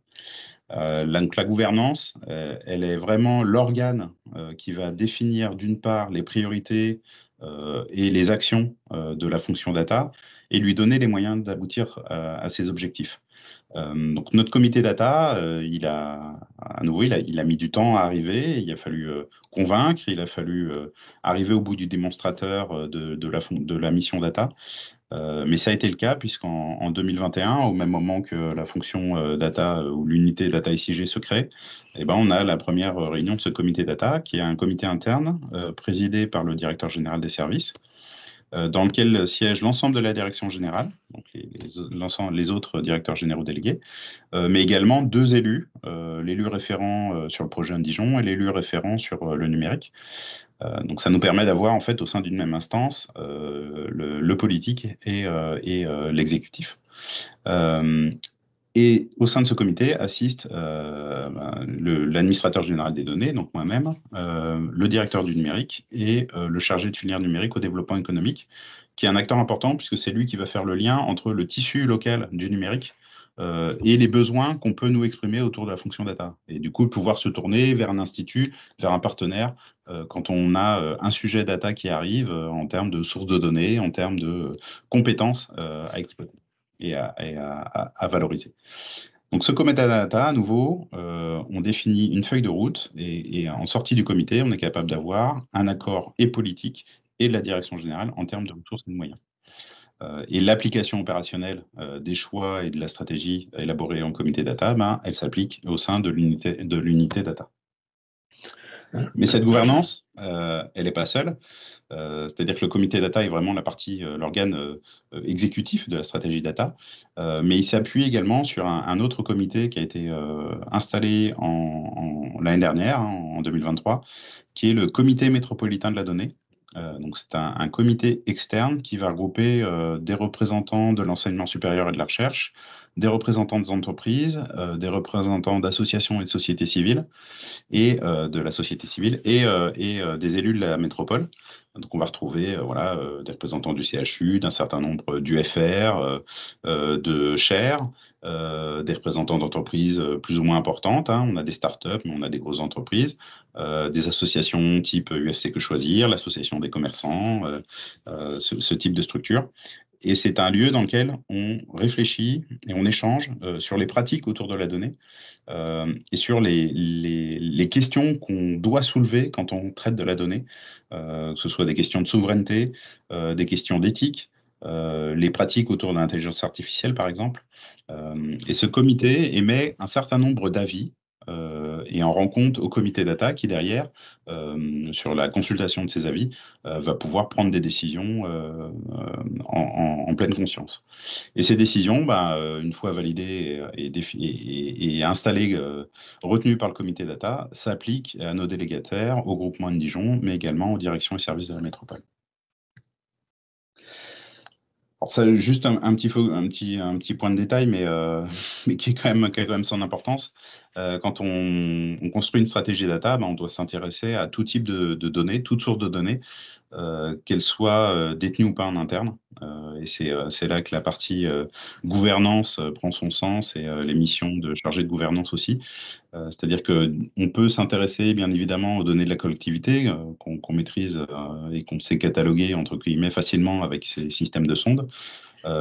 la, gouvernance, elle est vraiment l'organe qui va définir d'une part les priorités et les actions de la fonction data et lui donner les moyens d'aboutir à ses objectifs. Euh, donc notre comité data, euh, il a à nouveau, il a, mis du temps à arriver. Il a fallu euh, convaincre, il a fallu arriver au bout du démonstrateur de, la, mission data. mais ça a été le cas puisqu'en en 2021, au même moment que la fonction data ou l'unité data ICG se crée, eh ben, on a la première réunion de ce comité data, qui est un comité interne présidé par le directeur général des services, euh, dans lequel siège l'ensemble de la direction générale, donc les, autres directeurs généraux délégués, euh, mais également deux élus, euh, l'élu référent sur le projet Indijon et l'élu référent sur le numérique. donc ça nous permet d'avoir en fait au sein d'une même instance le, politique et, et l'exécutif. Et au sein de ce comité assiste euh, ben, l'administrateur général des données, donc moi-même, euh, le directeur du numérique et euh, le chargé de filière numérique au développement économique, qui est un acteur important puisque c'est lui qui va faire le lien entre le tissu local du numérique et les besoins qu'on peut nous exprimer autour de la fonction data. Et du coup, pouvoir se tourner vers un institut, vers un partenaire, quand on a un sujet data qui arrive en termes de sources de données, en termes de compétences à exploiter et, à, valoriser. Donc ce comité data, à nouveau, euh, on définit une feuille de route et, en sortie du comité, on est capable d'avoir un accord et politique et de la direction générale en termes de ressources et de moyens. Euh, et l'application opérationnelle euh, des choix et de la stratégie élaborée en comité data, ben, elle s'applique au sein de l'unité data. Mais cette gouvernance, elle n'est pas seule. Euh, c'est-à-dire que le comité data est vraiment la partie, euh, l'organe euh, exécutif de la stratégie data, mais il s'appuie également sur un, autre comité qui a été installé en, l'année dernière, hein, en 2023, qui est le comité métropolitain de la donnée. donc c'est un, comité externe qui va regrouper des représentants de l'enseignement supérieur et de la recherche, des représentants des entreprises, euh, des représentants d'associations et de sociétés civiles, et euh, de la société civile, et, euh, des élus de la métropole. Donc on va retrouver voilà, des représentants du CHU, d'un certain nombre d'UFR, de Cher, des représentants d'entreprises plus ou moins importantes. Hein. On a des startups, mais on a des grosses entreprises, des associations type UFC Que Choisir, l'association des commerçants, ce, type de structure. Et c'est un lieu dans lequel on réfléchit et on échange euh, sur les pratiques autour de la donnée euh, et sur les, questions qu'on doit soulever quand on traite de la donnée, euh, que ce soit des questions de souveraineté, des questions d'éthique, les pratiques autour de l'intelligence artificielle par exemple. et ce comité émet un certain nombre d'avis euh, et en rencontre au comité data qui, derrière, euh, sur la consultation de ses avis, euh, va pouvoir prendre des décisions en, pleine conscience. Et ces décisions, bah, une fois validées et, et, et installées, retenues par le comité data, s'appliquent à nos délégataires, au groupement de Dijon, mais également aux directions et services de la métropole juste un, petit, point de détail, mais, euh, qui, est quand même, a quand même son importance. Euh, quand on, construit une stratégie data, ben, on doit s'intéresser à tout type de, données, toutes source de données, euh, qu'elles soient détenues ou pas en interne. Euh, et euh, c'est là que la partie euh, gouvernance prend son sens et les missions de chargé de gouvernance aussi. C'est-à-dire qu'on peut s'intéresser bien évidemment aux données de la collectivité qu'on maîtrise et qu'on sait cataloguer entre guillemets facilement avec ces systèmes de sondes.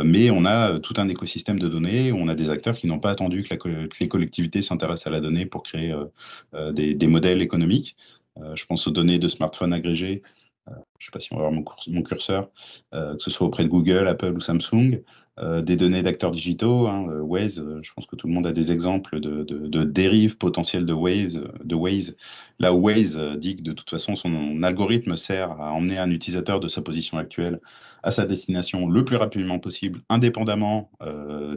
mais on a tout un écosystème de données, on a des acteurs qui n'ont pas attendu que, les collectivités s'intéressent à la donnée pour créer des, modèles économiques. je pense aux données de smartphones agrégés je ne sais pas si on va voir mon, curseur, euh, que ce soit auprès de Google, Apple ou Samsung, euh, des données d'acteurs digitaux. Hein, euh, Waze, je pense que tout le monde a des exemples de, dérives potentielles de Waze, de Waze. Là où Waze dit que de toute façon, son algorithme sert à emmener un utilisateur de sa position actuelle à sa destination le plus rapidement possible, indépendamment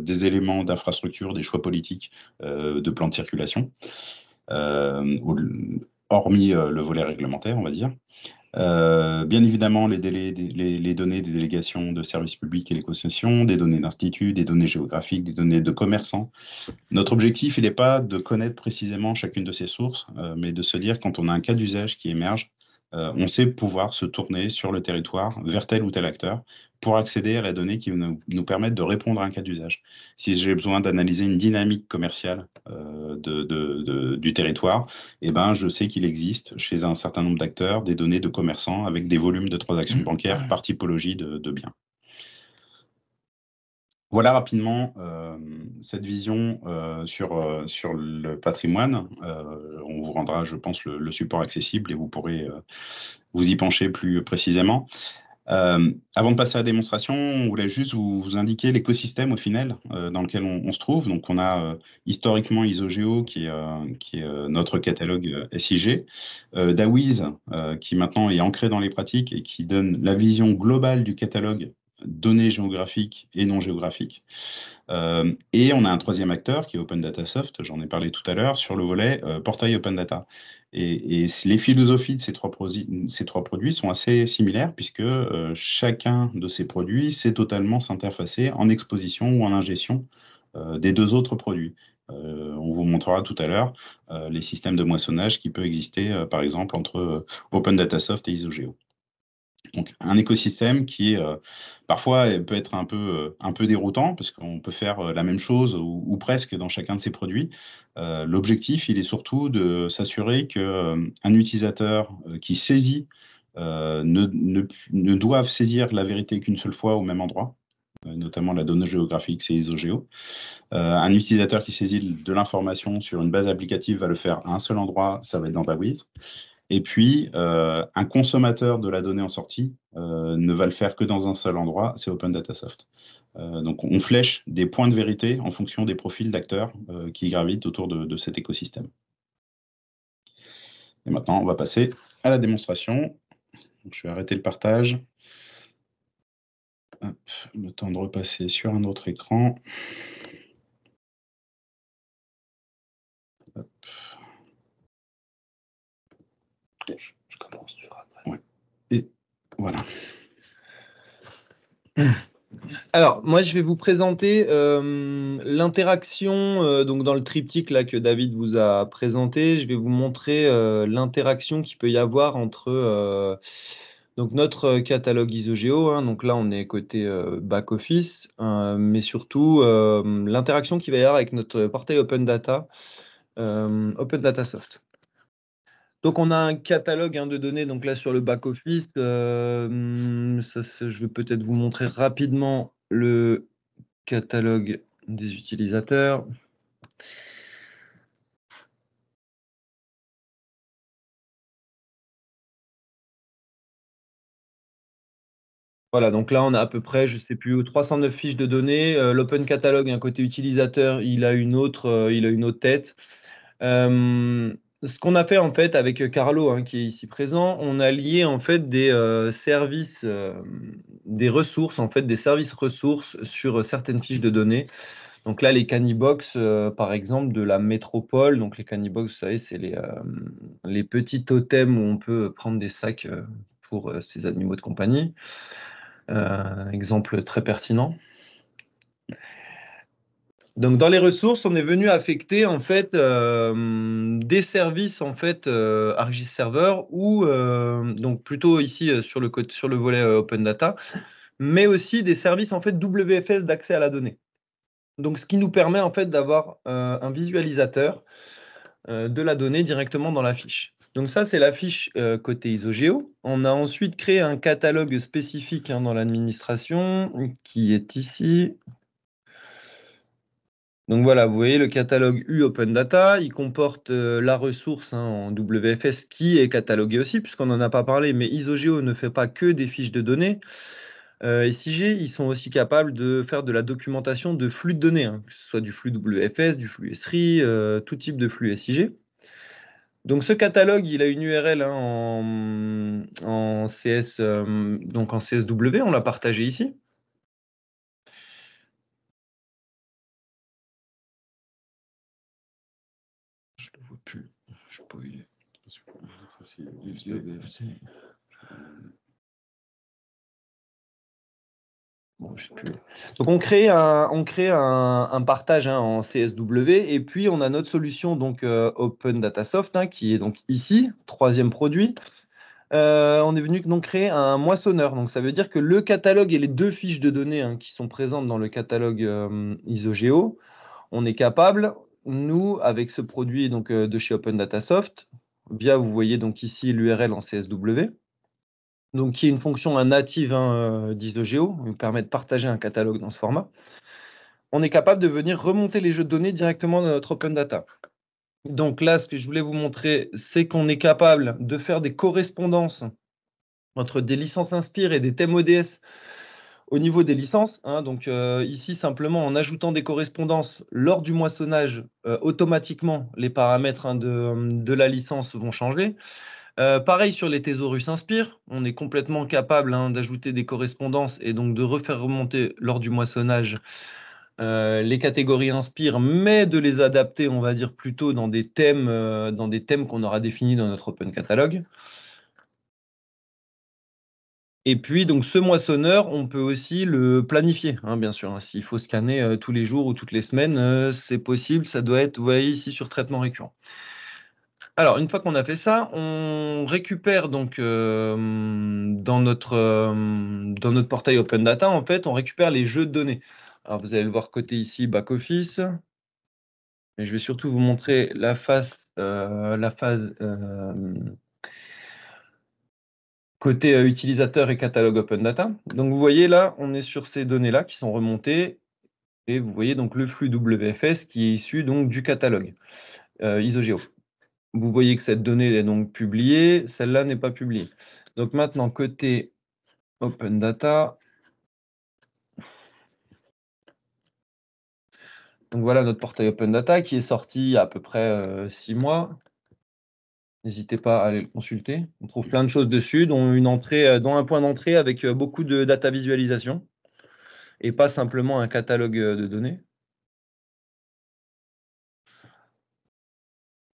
des éléments d'infrastructure, des choix politiques, de plan de circulation, hormis le volet réglementaire, on va dire. Euh, bien évidemment, les, délais, les, données des délégations de services publics et les concessions, des données d'instituts, des données géographiques, des données de commerçants. Notre objectif, il n'est pas de connaître précisément chacune de ces sources, euh, mais de se dire quand on a un cas d'usage qui émerge, euh, on sait pouvoir se tourner sur le territoire vers tel ou tel acteur pour accéder à la donnée qui nous, nous permettent de répondre à un cas d'usage. Si j'ai besoin d'analyser une dynamique commerciale euh, du territoire, eh ben, je sais qu'il existe chez un certain nombre d'acteurs des données de commerçants avec des volumes de transactions mmh. bancaires par typologie de, biens. Voilà rapidement euh, cette vision euh, sur, sur le patrimoine. on vous rendra, je pense, le, support accessible et vous pourrez vous y pencher plus précisément. Euh, avant de passer à la démonstration, on voulait juste vous, indiquer l'écosystème au final euh, dans lequel on, se trouve. Donc, on a euh, historiquement IsoGeo qui est, qui est notre catalogue SIG, Dawiz qui maintenant est ancré dans les pratiques et qui donne la vision globale du catalogue données géographiques et non géographiques. Euh, et on a un troisième acteur qui est Open Data Soft, j'en ai parlé tout à l'heure, sur le volet euh, portail Open Data. Et, les philosophies de ces trois, produits sont assez similaires puisque euh, chacun de ces produits sait totalement s'interfacer en exposition ou en ingestion des deux autres produits. on vous montrera tout à l'heure les systèmes de moissonnage qui peuvent exister, par exemple, entre Open Data Soft et IsoGeo. Donc un écosystème qui euh, parfois peut être un peu, euh, un peu déroutant parce qu'on peut faire euh, la même chose ou, presque dans chacun de ces produits. L'objectif, il est surtout de s'assurer qu'un utilisateur qui saisit ne, ne, doive saisir la vérité qu'une seule fois au même endroit notamment la donnée géographique, c'est ISOGEO. un utilisateur qui saisit de l'information sur une base applicative va le faire à un seul endroit, ça va être dans Babwiz. Et puis, euh, un consommateur de la donnée en sortie euh, ne va le faire que dans un seul endroit, c'est Open Data Euh, donc, on flèche des points de vérité en fonction des profils d'acteurs euh, qui gravitent autour de, cet écosystème. Et maintenant, on va passer à la démonstration. je vais arrêter le partage. le temps de repasser sur un autre écran. Je, commence, après. Et voilà. Alors, moi, je vais vous présenter euh, l'interaction euh, donc dans le triptyque là, que David vous a présenté. Je vais vous montrer euh, l'interaction qu'il peut y avoir entre donc notre catalogue IsoGeo. Hein. donc là, on est côté back-office, hein, mais surtout l'interaction qu'il va y avoir avec notre portail Open Data, Open Data Soft. Donc on a un catalogue hein, de données donc là sur le back office. Euh, je vais peut-être vous montrer rapidement le catalogue des utilisateurs. Voilà, donc là, on a à peu près, je ne sais plus, 309 fiches de données. Euh, l'open catalogue, un côté utilisateur, il a une autre, euh, il a une autre tête ce qu'on a fait en fait avec euh, Carlo, hein, qui est ici présent, on a lié en fait des euh, services, euh, des ressources, en fait des services ressources sur certaines fiches de données. Donc là, les Canibox, par exemple, de la métropole. Donc les Canibox, vous savez, c'est les, les, petits totems où on peut prendre des sacs pour ces animaux de compagnie. exemple très pertinent. Donc dans les ressources, on est venu affecter en fait euh, des services en fait euh, ArcGIS Server ou euh, donc plutôt ici sur le sur le volet Open Data, mais aussi des services en fait WFS d'accès à la donnée. Donc ce qui nous permet en fait d'avoir un visualisateur de la donnée directement dans la fiche. Donc ça, c'est la fiche côté IsoGeo. On a ensuite créé un catalogue spécifique hein, dans l'administration qui est ici, donc voilà, vous voyez le catalogue U Open Data, il comporte euh, la ressource hein, en WFS qui est cataloguée aussi, puisqu'on n'en a pas parlé, mais IsoGeo ne fait pas que des fiches de données. Euh, SIG, ils sont aussi capables de faire de la documentation de flux de données, hein, que ce soit du flux WFS, du flux SRI, euh, tout type de flux SIG. Donc ce catalogue, il a une URL hein, en, en, CS, donc en CSW, on l'a partagé ici. Donc on crée un, on crée un, partage hein, en CSW et puis on a notre solution donc euh, Open Datasoft hein, qui est donc ici troisième produit. Euh, on est venu donc créer un moissonneur. Donc ça veut dire que le catalogue et les deux fiches de données hein, qui sont présentes dans le catalogue euh, IsoGeo, on est capable nous, avec ce produit donc, euh, de chez Open Data Soft, via, vous voyez donc ici l'URL en CSW, donc qui est une fonction native 10 de qui permet de partager un catalogue dans ce format, on est capable de venir remonter les jeux de données directement dans notre Open Data. Donc là, ce que je voulais vous montrer, c'est qu'on est capable de faire des correspondances entre des licences Inspire et des thèmes ODS au niveau des licences, hein, donc euh, ici simplement en ajoutant des correspondances lors du moissonnage, euh, automatiquement les paramètres hein, de, la licence vont changer. Euh, pareil sur les thésaurus inspire, on est complètement capable hein, d'ajouter des correspondances et donc de refaire remonter lors du moissonnage les catégories inspire, mais de les adapter, on va dire plutôt dans des thèmes, dans des thèmes qu'on aura définis dans notre open catalogue. Et puis, donc, ce moissonneur, on peut aussi le planifier, hein, bien sûr. Hein. S'il faut scanner euh, tous les jours ou toutes les semaines, euh, c'est possible. Ça doit être, vous voyez ici, sur traitement récurrent. Alors, une fois qu'on a fait ça, on récupère donc euh, dans, notre, dans notre portail Open Data, en fait, on récupère les jeux de données. Alors, vous allez le voir côté ici, back office. Mais je vais surtout vous montrer la face, la phase côté euh, utilisateur et catalogue Open Data. Donc vous voyez là, on est sur ces données-là qui sont remontées et vous voyez donc le flux WFS qui est issu donc du catalogue euh, IsoGeo. Vous voyez que cette donnée est donc publiée, celle-là n'est pas publiée. Donc maintenant, côté Open Data, donc voilà notre portail Open Data qui est sorti il y a à peu près euh, six mois. N'hésitez pas à aller le consulter. On trouve plein de choses dessus, dont, une entrée, euh, dont un point d'entrée avec euh, beaucoup de data visualisation et pas simplement un catalogue euh, de données.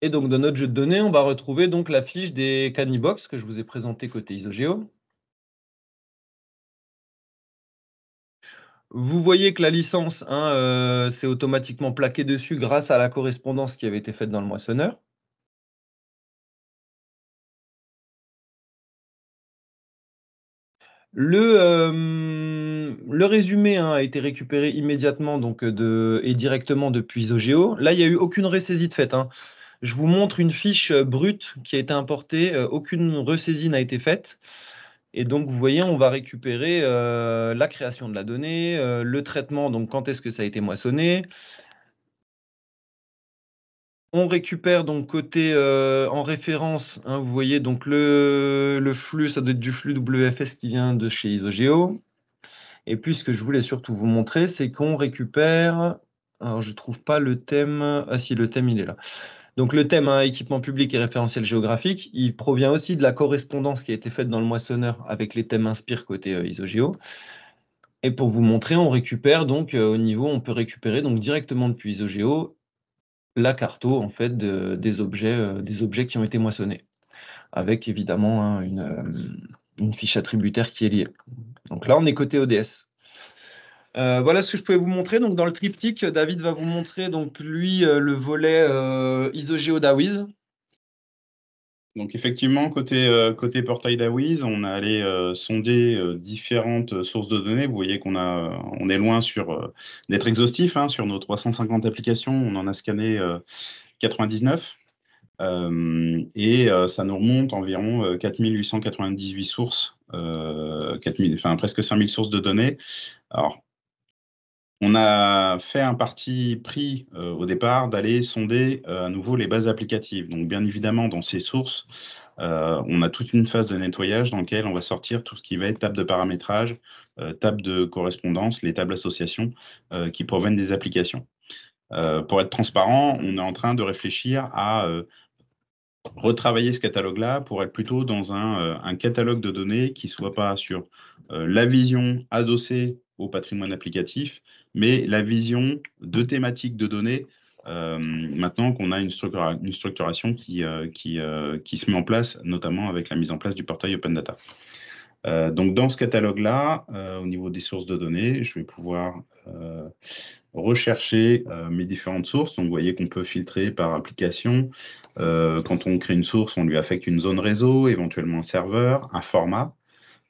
Et donc, dans notre jeu de données, on va retrouver donc la fiche des Canibox que je vous ai présentée côté IsoGeo. Vous voyez que la licence, hein, s'est automatiquement plaqué dessus grâce à la correspondance qui avait été faite dans le moissonneur. Le, euh, le résumé hein, a été récupéré immédiatement donc euh, de, et directement depuis Zogeo. Là, il n'y a eu aucune ressaisie de fait. Hein. Je vous montre une fiche euh, brute qui a été importée. Aucune ressaisie n'a été faite. Et donc, vous voyez, on va récupérer la création de la donnée, le traitement, donc quand est-ce que ça a été moissonné, on récupère donc côté euh, en référence, hein, vous voyez donc le, flux, ça doit être du flux WFS qui vient de chez Isogeo. Et puis ce que je voulais surtout vous montrer, c'est qu'on récupère, alors je ne trouve pas le thème, ah si le thème il est là. Donc le thème hein, équipement public et référentiel géographique, il provient aussi de la correspondance qui a été faite dans le moissonneur avec les thèmes Inspire côté euh, Isogeo. Et pour vous montrer, on récupère donc euh, au niveau, on peut récupérer donc directement depuis Isogeo la carto en fait des objets euh, des objets qui ont été moissonnés, avec évidemment hein, euh, une, fiche attributaire qui est liée. Donc là, on est côté ODS. Euh, voilà ce que je pouvais vous montrer. Donc dans le triptyque, David va vous montrer donc lui le volet isogeo donc effectivement, côté, euh, côté portail d'Awiz, on a allé euh, sonder euh, différentes sources de données. Vous voyez qu'on a, on est loin sur d'être exhaustif. Hein, sur nos 350 applications, on en a scanné 99. et ça nous remonte environ 4898 sources, 4000, enfin presque 5000 sources de données. Alors, on a fait un parti pris euh, au départ d'aller sonder euh, à nouveau les bases applicatives. Donc, bien évidemment, dans ces sources, euh, on a toute une phase de nettoyage dans laquelle on va sortir tout ce qui va être table de paramétrage, table de correspondance, les tables associations qui proviennent des applications. pour être transparent, on est en train de réfléchir à retravailler ce catalogue-là pour être plutôt dans un, catalogue de données qui soit pas sur la vision adossée au patrimoine applicatif, mais la vision de thématiques de données, euh, maintenant qu'on a une, structuration qui, euh, euh, qui, se met en place, notamment avec la mise en place du portail Open Data. donc dans ce catalogue-là, au niveau des sources de données, je vais pouvoir rechercher mes différentes sources. Donc vous voyez qu'on peut filtrer par application. quand on crée une source, on lui affecte une zone réseau, éventuellement un serveur, un format.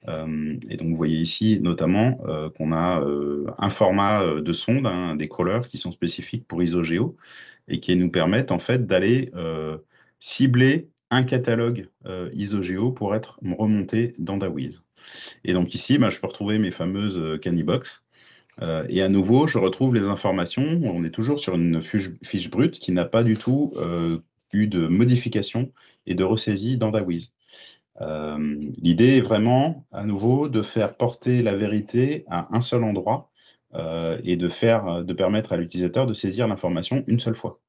Euh, et donc vous voyez ici notamment euh, qu'on a euh, un format de sonde, hein, des crawlers qui sont spécifiques pour IsoGeo et qui nous permettent en fait d'aller cibler un catalogue IsoGeo pour être remonté dans DAWiz. Et donc ici, bah, je peux retrouver mes fameuses Canibox. et à nouveau, je retrouve les informations. On est toujours sur une fiche, brute qui n'a pas du tout eu de modification et de ressaisie dans DAWiz. Euh, l'idée est vraiment, à nouveau, de faire porter la vérité à un seul endroit euh, et de, faire, de permettre à l'utilisateur de saisir l'information une seule fois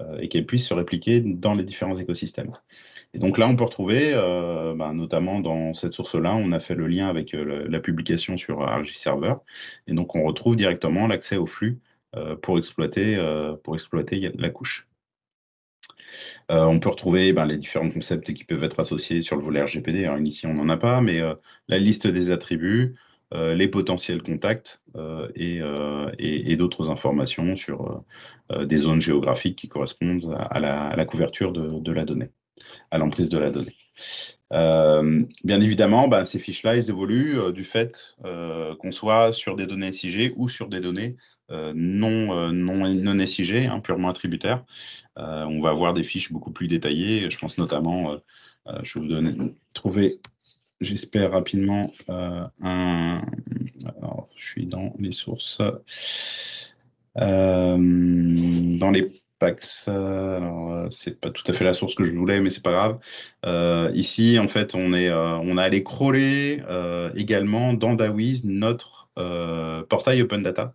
euh, et qu'elle puisse se répliquer dans les différents écosystèmes. Et donc là, on peut retrouver, bah, notamment dans cette source-là, on a fait le lien avec la publication sur RG Server, et donc on retrouve directement l'accès au flux pour exploiter, pour exploiter la couche. Euh, on peut retrouver ben, les différents concepts qui peuvent être associés sur le volet RGPD. Alors, hein. ici, on n'en a pas, mais euh, la liste des attributs, euh, les potentiels contacts et, d'autres informations sur des zones géographiques qui correspondent à, la, couverture de la donnée, à l'emprise de la donnée. Euh, bien évidemment, bah, ces fiches-là, elles évoluent euh, du fait euh, qu'on soit sur des données SIG ou sur des données non, non, non SIG, hein, purement attributaires. on va avoir des fiches beaucoup plus détaillées. Je pense notamment, je vais vous donner, trouver, j'espère rapidement, un... Alors, je suis dans les sources. dans les Pax, euh, c'est pas tout à fait la source que je voulais, mais c'est pas grave. Euh, ici, en fait, on, est, euh, on a allé crawler également dans Dawiz notre portail Open Data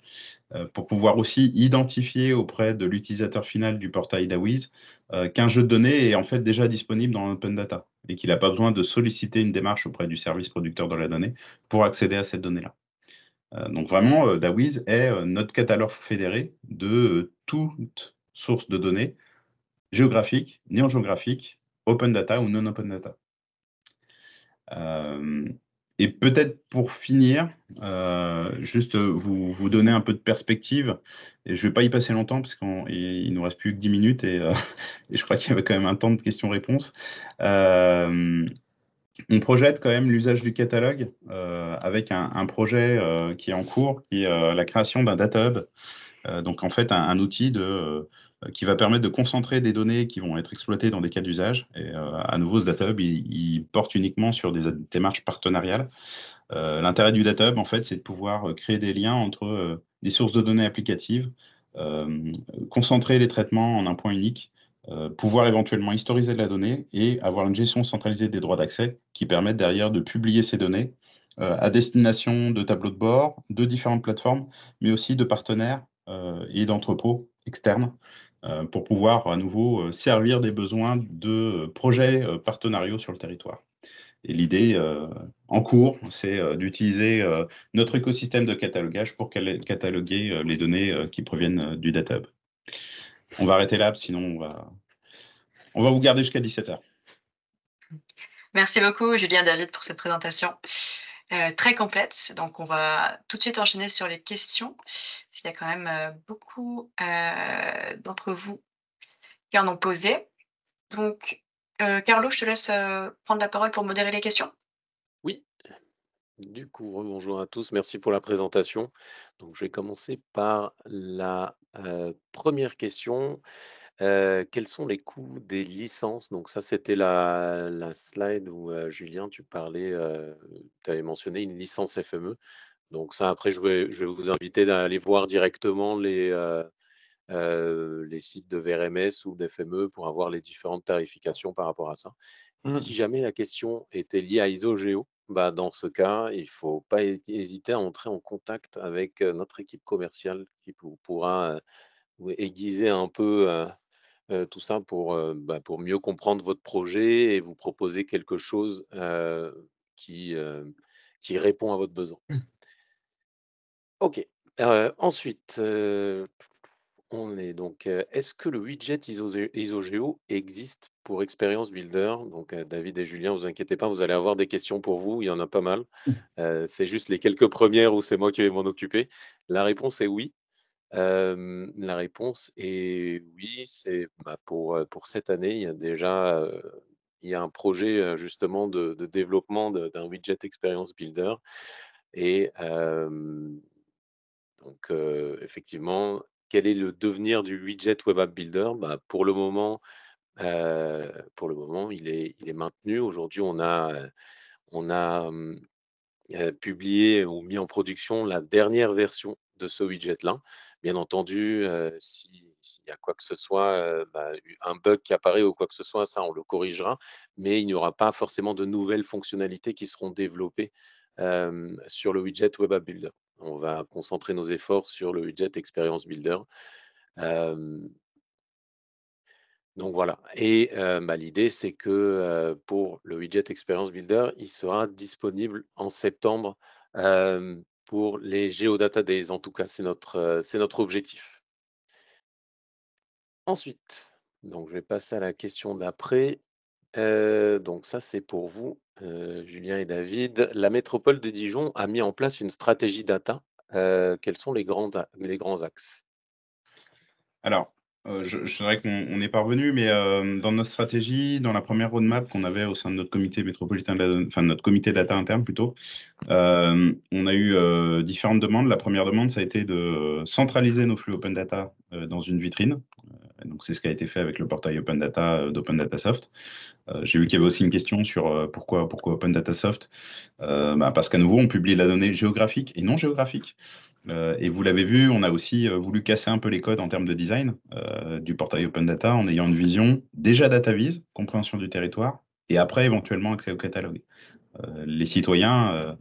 pour pouvoir aussi identifier auprès de l'utilisateur final du portail Dawiz qu'un jeu de données est en fait déjà disponible dans Open Data et qu'il n'a pas besoin de solliciter une démarche auprès du service producteur de la donnée pour accéder à cette donnée-là. Donc vraiment, Dawiz est notre catalogue fédéré de toutes sources de données géographiques, néo géographiques, open data ou non open data. Euh, et peut-être pour finir, euh, juste euh, vous, donner un peu de perspective, et je ne vais pas y passer longtemps parce qu'il ne nous reste plus que 10 minutes et, je crois qu'il y avait quand même un temps de questions-réponses. on projette quand même l'usage du catalogue avec un, un projet qui est en cours, qui est la création d'un data hub euh, donc en fait un, outil euh, qui va permettre de concentrer des données qui vont être exploitées dans des cas d'usage. Et euh, à nouveau, ce Data Hub, il, porte uniquement sur des démarches partenariales. L'intérêt du Data Hub, en fait, c'est de pouvoir créer des liens entre des sources de données applicatives, concentrer les traitements en un point unique, pouvoir éventuellement historiser de la donnée et avoir une gestion centralisée des droits d'accès qui permettent derrière de publier ces données à destination de tableaux de bord, de différentes plateformes, mais aussi de partenaires euh, et d'entrepôts externes euh, pour pouvoir à nouveau euh, servir des besoins de projets partenariaux sur le territoire. Et l'idée en cours, c'est d'utiliser notre écosystème de catalogage pour cataloguer les données qui proviennent du Data Hub. On va arrêter là, sinon on va, on va vous garder jusqu'à 17h. Merci beaucoup, Julien David, pour cette présentation. Euh, très complète. Donc, on va tout de suite enchaîner sur les questions. Il y a quand même euh, beaucoup euh, d'entre vous qui en ont posé. Donc, Carlo, je te laisse prendre la parole pour modérer les questions. Oui. Du coup, bonjour à tous. Merci pour la présentation. Donc, je vais commencer par la première question quels sont les coûts des licences? Donc ça, c'était la, slide où, Julien, tu parlais, tu avais mentionné une licence FME. Donc ça, après, je vais, je vais vous inviter à aller voir directement les, les sites de VRMS ou d'FME pour avoir les différentes tarifications par rapport à ça. Mmh. Si jamais la question était liée à IsoGeo, bah dans ce cas, il ne faut pas hésiter à entrer en contact avec notre équipe commerciale qui pourra aiguiser un peu euh, tout ça pour, euh, bah, pour mieux comprendre votre projet et vous proposer quelque chose euh, qui, qui répond à votre besoin. Mmh. OK. ensuite, on est donc. Est-ce que le widget IsoGeo existe pour Experience Builder Donc, David et Julien, vous inquiétez pas, vous allez avoir des questions pour vous. Il y en a pas mal. Mmh. c'est juste les quelques premières où c'est moi qui vais m'en occuper. La réponse est oui la réponse est oui, c'est bah, pour, pour cette année, il y a déjà il y a un projet justement de, développement d'un widget experience builder. Et donc effectivement, quel est le devenir du widget web app builder bah, Pour le moment, pour le moment, il est, il est maintenu. Aujourd'hui, on a, on a euh, publié ou mis en production la dernière version de ce widget-là. Bien entendu, euh, s'il y a quoi que ce soit, euh, bah, un bug qui apparaît ou quoi que ce soit, ça, on le corrigera, mais il n'y aura pas forcément de nouvelles fonctionnalités qui seront développées euh, sur le widget Web Builder. On va concentrer nos efforts sur le widget Experience Builder. donc voilà. Et bah, l'idée, c'est que pour le widget Experience Builder, il sera disponible en septembre pour les Geodata Days. En tout cas, c'est notre, euh, notre objectif. Ensuite, donc je vais passer à la question d'après. Euh, donc ça, c'est pour vous, euh, Julien et David. La métropole de Dijon a mis en place une stratégie data. quels sont les grands, les grands axes Alors, euh, je, dirais qu'on est parvenu, mais euh, dans notre stratégie, dans la première roadmap qu'on avait au sein de notre comité métropolitain, de enfin notre comité data interne plutôt, euh, on a eu différentes demandes. La première demande, ça a été de centraliser nos flux open data dans une vitrine. donc c'est ce qui a été fait avec le portail open data d'Open Data Soft. J'ai vu qu'il y avait aussi une question sur pourquoi pourquoi Open Datasoft. Bah parce qu'à nouveau, on publie la donnée géographique et non géographique. Euh, et vous l'avez vu, on a aussi euh, voulu casser un peu les codes en termes de design euh, du portail Open Data en ayant une vision déjà data vise, compréhension du territoire, et après éventuellement accès au catalogue. les citoyens,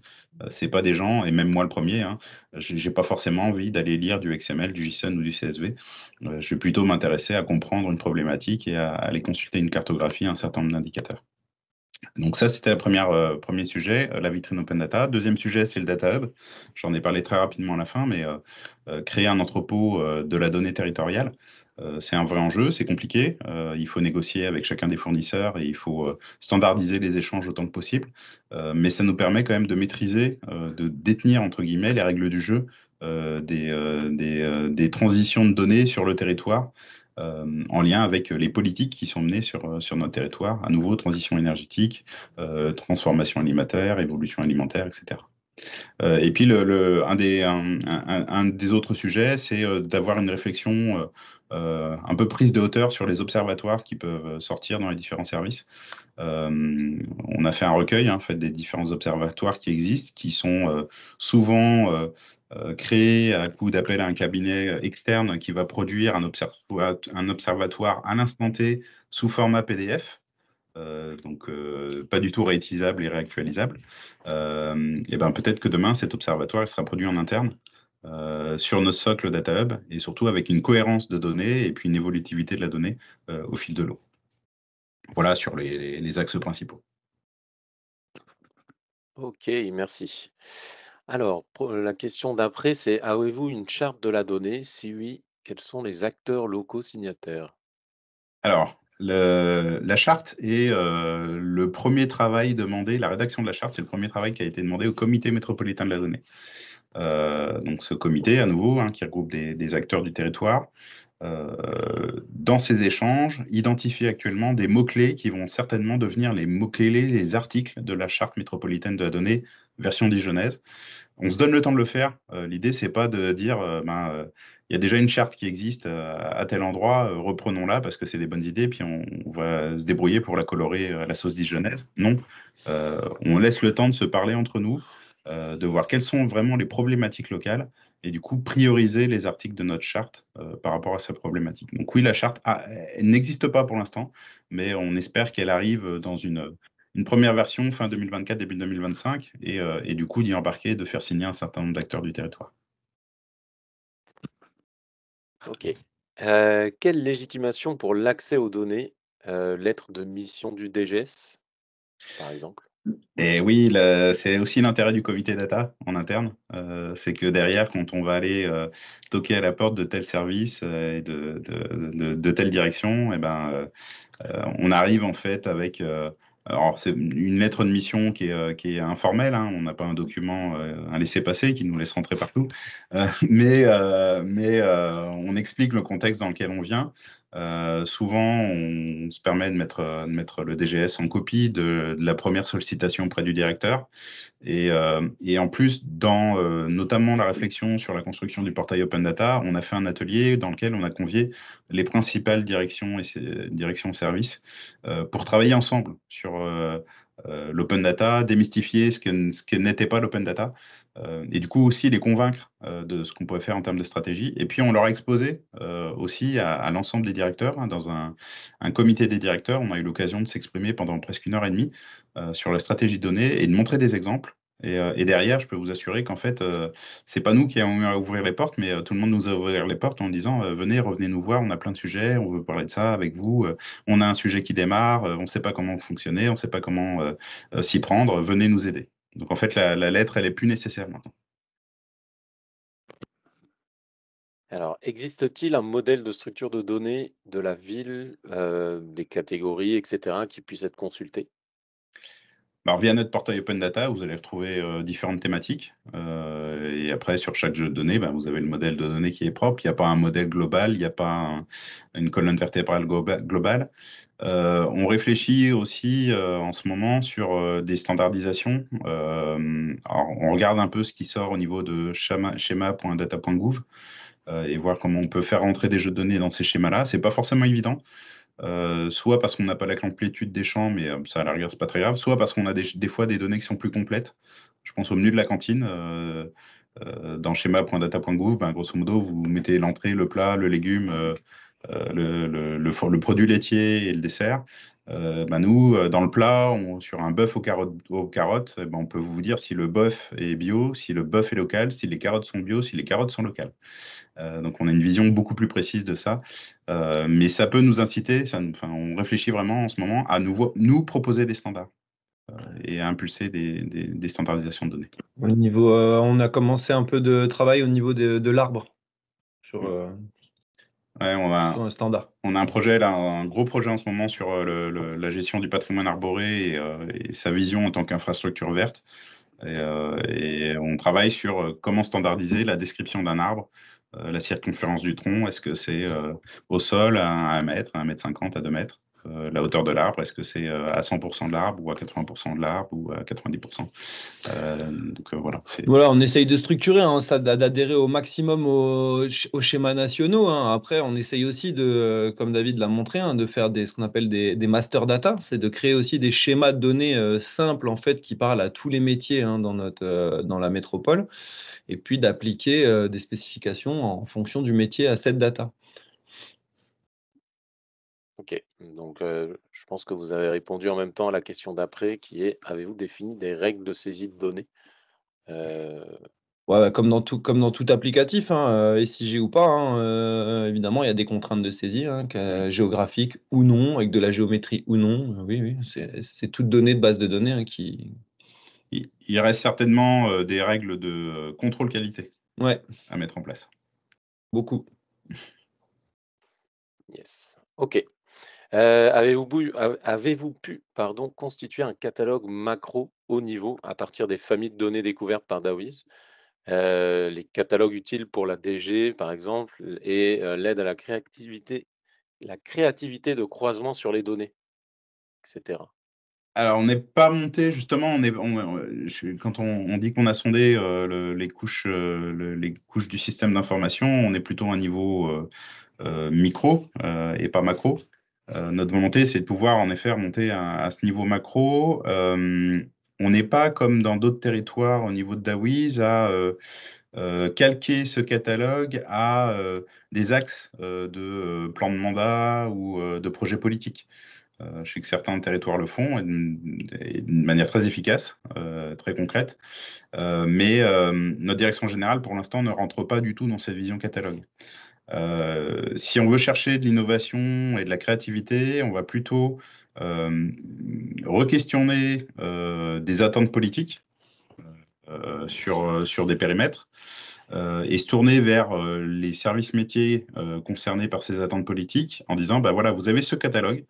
c'est pas des gens, et même moi le premier, hein, j'ai pas forcément envie d'aller lire du XML, du JSON ou du CSV. je vais plutôt m'intéresser à comprendre une problématique et à aller consulter une cartographie, un certain nombre d'indicateurs. Donc ça, c'était le euh, premier sujet, euh, la vitrine Open Data. Deuxième sujet, c'est le Data Hub. J'en ai parlé très rapidement à la fin, mais euh, créer un entrepôt de la donnée territoriale, c'est un vrai enjeu, c'est compliqué. il faut négocier avec chacun des fournisseurs et il faut standardiser les échanges autant que possible. mais ça nous permet quand même de maîtriser, de détenir, entre guillemets, les règles du jeu des transitions de données sur le territoire euh, en lien avec les politiques qui sont menées sur, euh, sur notre territoire, à nouveau transition énergétique, euh, transformation alimentaire, évolution alimentaire, etc. et puis, un, des, un, des, autres sujets, c'est d'avoir une réflexion un peu prise de hauteur sur les observatoires qui peuvent sortir dans les différents services. on a fait un recueil hein, fait des différents observatoires qui existent, qui sont souvent euh, créer à coup d'appel à un cabinet externe qui va produire un, observatoire, un observatoire à l'instant T sous format PDF. Euh, donc euh, pas du tout réutilisable et réactualisable, et ben peut-être que demain cet observatoire sera produit en interne sur nos socles Data Hub et surtout avec une cohérence de données et puis une évolutivité de la donnée au fil de l'eau. Voilà sur les, axes principaux. Ok, merci. Alors, euh, la question d'après, c'est avez-vous une charte de la donnée? Si oui, quels sont les acteurs locaux signataires? Alors, la charte est euh, le premier travail demandé, la rédaction de la charte, c'est le premier travail qui a été demandé au comité métropolitain de la donnée. Euh, donc ce comité, à nouveau, hein, qui regroupe des acteurs du territoire, euh, dans ces échanges, identifier actuellement des mots-clés qui vont certainement devenir les mots-clés, les articles de la charte métropolitaine de la donnée version dijonnaise. On se donne le temps de le faire. L'idée, euh, L'idée, c'est pas de dire, euh, ben, il y a déjà une charte qui existe à tel endroit, reprenons-la parce que c'est des bonnes idées, puis on, on, va se débrouiller pour la colorer à la sauce dijonnaise. Non, on laisse le temps de se parler entre nous, de voir quelles sont vraiment les problématiques locales et du coup prioriser les articles de notre charte euh, par rapport à sa problématique. Donc oui, la charte ah, n'existe pas pour l'instant, mais on espère qu'elle arrive dans une, première version fin 2024, début 2025, euh, et, du coup d'y embarquer, de faire signer un certain nombre d'acteurs du territoire. Ok. Euh, quelle légitimation pour l'accès aux données, lettre de mission du DGS, par exemple et oui, c'est aussi l'intérêt du comité data en interne. Euh, c'est que derrière, quand on va aller euh, toquer à la porte de tel service euh, et de, telle direction, et eh ben, on arrive en fait avec alors c'est une lettre de mission qui est, informelle. Hein, on n'a pas un document, un laissez-passer qui nous laisse rentrer partout. mais on explique le contexte dans lequel on vient. Euh, souvent, on, se permet de mettre, euh, le DGS en copie de, la première sollicitation auprès du directeur. Et, euh, en plus, dans notamment la réflexion sur la construction du portail Open Data, on a fait un atelier dans lequel on a convié les principales directions et directions services pour travailler ensemble sur l'open data, démystifier ce qui ce que n'était pas l'open data euh, et du coup aussi les convaincre euh, de ce qu'on pourrait faire en termes de stratégie. Et puis on leur a exposé euh, aussi à, l'ensemble des directeurs. Hein, dans un, comité des directeurs, on a eu l'occasion de s'exprimer pendant presque une heure et demie sur la stratégie donnée et de montrer des exemples. Et, derrière, je peux vous assurer qu'en fait, c'est pas nous qui avons eu à ouvrir les portes, mais tout le monde nous a ouvert les portes en disant venez, revenez nous voir, on a plein de sujets, on veut parler de ça avec vous, on a un sujet qui démarre, on ne sait pas comment fonctionner, on ne sait pas comment s'y prendre, venez nous aider. Donc en fait, la, lettre, elle n'est plus nécessaire maintenant. Alors, existe-t-il un modèle de structure de données de la ville, euh, des catégories, etc., qui puisse être consulté bah, via notre portail Open Data, vous allez retrouver euh, différentes thématiques. Euh, et après, sur chaque jeu de données, bah, vous avez le modèle de données qui est propre. Il n'y a pas un modèle global, il n'y a pas une colonne vertébrale globale. Euh, on réfléchit aussi en ce moment sur des standardisations. on regarde un peu ce qui sort au niveau de schéma.data.gouv et voir comment on peut faire rentrer des jeux de données dans ces schémas-là. Ce n'est pas forcément évident. Euh, soit parce qu'on n'a pas la complétude des champs, mais euh, ça à la rigueur, c'est pas très grave, soit parce qu'on a des, fois des données qui sont plus complètes. Je pense au menu de la cantine. Euh, dans schéma.data.gouv, ben, grosso modo, vous mettez l'entrée, le plat, le légume, le, produit laitier et le dessert. Ben, nous, dans le plat, sur un bœuf aux carottes, eh ben, on peut vous dire si le bœuf est bio, si le bœuf est local, si les carottes sont bio, si les carottes sont locales. Euh, donc on a une vision beaucoup plus précise de ça. Euh, mais ça peut nous inciter, ça, on réfléchit vraiment en ce moment à nous, proposer des standards euh, et à impulser des, standardisations de données. Au niveau, on a commencé un peu de travail au niveau de, l'arbre on, a, un projet là, un gros projet en ce moment sur la gestion du patrimoine arboré et, sa vision en tant qu'infrastructure verte. et, on travaille sur comment standardiser la description d'un arbre euh, la circonférence du tronc, est-ce que c'est euh, au sol à 1 mètre, à 1 mètre 50, à 2 mètres euh, La hauteur de l'arbre, est-ce que c'est à 100% de l'arbre ou à 80% de l'arbre ou à 90% voilà, voilà, on essaye de structurer, hein, d'adhérer au maximum aux, schémas nationaux. Hein. Après, on essaye aussi de, comme David l'a montré, hein, de faire des, ce qu'on appelle des, master data, c'est de créer aussi des schémas de données simples en fait qui parlent à tous les métiers dans, notre, dans la métropole et puis d'appliquer euh, des spécifications en fonction du métier à cette data. Ok, donc euh, je pense que vous avez répondu en même temps à la question d'après qui est avez-vous défini des règles de saisie de données euh, bah, comme, dans tout, comme dans tout applicatif, hein, SIG ou pas, hein, évidemment, il y a des contraintes de saisie, hein, géographiques ou non, avec de la géométrie ou non. Oui, oui, c'est toute donnée de base de données qui, il, reste certainement euh, des règles de euh, contrôle qualité à mettre en place. Beaucoup. Yes. OK. Euh, avez-vous pu, pardon, constituer un catalogue macro haut niveau à partir des familles de données découvertes par DAOIS les catalogues utiles pour la DG, par exemple, et l'aide à la créativité, la créativité de croisement sur les données, etc. Alors, on n'est pas monté, justement, on quand on, dit qu'on a sondé euh, euh, les, couches, du système d'information, on est plutôt à un niveau euh, micro et pas macro. notre volonté, c'est de pouvoir, en effet, remonter à, ce niveau macro. on n'est pas, comme dans d'autres territoires au niveau de Dawiz, à calquer ce catalogue à des axes de plan de mandat ou de projet politique. Euh, je sais que certains territoires le font d'une manière très efficace, euh, très concrète. Euh, mais notre direction générale, pour l'instant, ne rentre pas du tout dans cette vision catalogue. si on veut chercher de l'innovation et de la créativité, on va plutôt re-questionner des attentes politiques sur des périmètres. Euh, et se tourner vers euh, les services métiers euh, concernés par ces attentes politiques en disant, bah voilà, vous avez ce catalogue,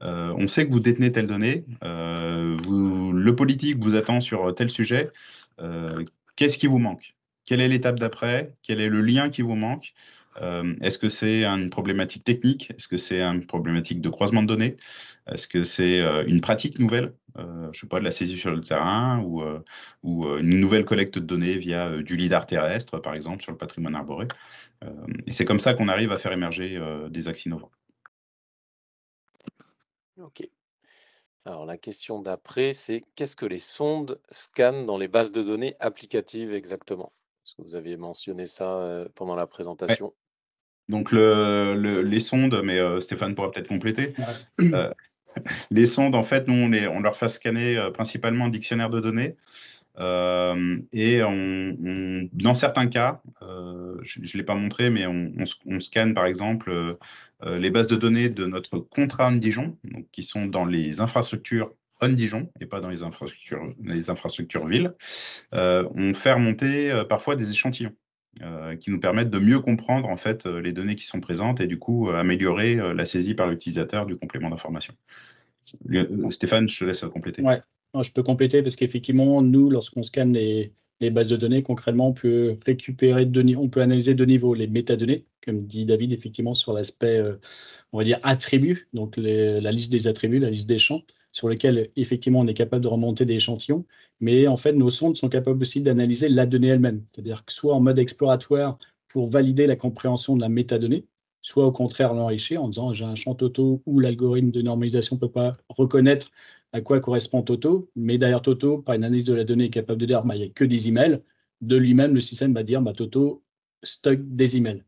on sait que vous détenez telle donnée, le politique vous attend sur tel sujet, qu'est-ce qui vous manque Quelle est l'étape d'après Quel est le lien qui vous manque Est-ce que c'est une problématique technique Est-ce que c'est une problématique de croisement de données Est-ce que c'est une pratique nouvelle euh, je sais pas, de la saisie sur le terrain ou, euh, ou euh, une nouvelle collecte de données via euh, du lidar terrestre, par exemple, sur le patrimoine arboré. et c'est comme ça qu'on arrive à faire émerger des axes innovants. OK. Alors la question d'après, c'est qu'est-ce que les sondes scannent dans les bases de données applicatives exactement Parce que vous aviez mentionné ça pendant la présentation. Donc les sondes, mais Stéphane pourra peut-être compléter, les sondes, en fait, nous, on, on leur fait scanner euh, principalement un dictionnaire de données. Euh, et dans certains cas, euh, je ne l'ai pas montré, mais on, scanne par exemple les bases de données de notre contrat en Dijon, donc qui sont dans les infrastructures en Dijon et pas dans les infrastructures, les infrastructures villes. on fait remonter parfois des échantillons. Euh, qui nous permettent de mieux comprendre en fait euh, les données qui sont présentes et du coup euh, améliorer la saisie par l'utilisateur du complément d'information. Stéphane, je te laisse compléter. Ouais, je peux compléter parce qu'effectivement, nous, lorsqu'on scanne les, bases de données, concrètement, on peut récupérer on peut analyser de niveau les métadonnées, comme dit David, effectivement, sur l'aspect, on va dire, attribut, donc la liste des attributs, la liste des champs, sur lesquels effectivement on est capable de remonter des échantillons, mais en fait nos sondes sont capables aussi d'analyser la donnée elle-même, c'est-à-dire que soit en mode exploratoire pour valider la compréhension de la métadonnée, soit au contraire l'enrichir en disant j'ai un champ Toto où l'algorithme de normalisation ne peut pas reconnaître à quoi correspond Toto, mais derrière Toto, par une analyse de la donnée, est capable de dire bah, il n'y a que des emails. De lui-même, le système va dire bah, Toto stocke des emails.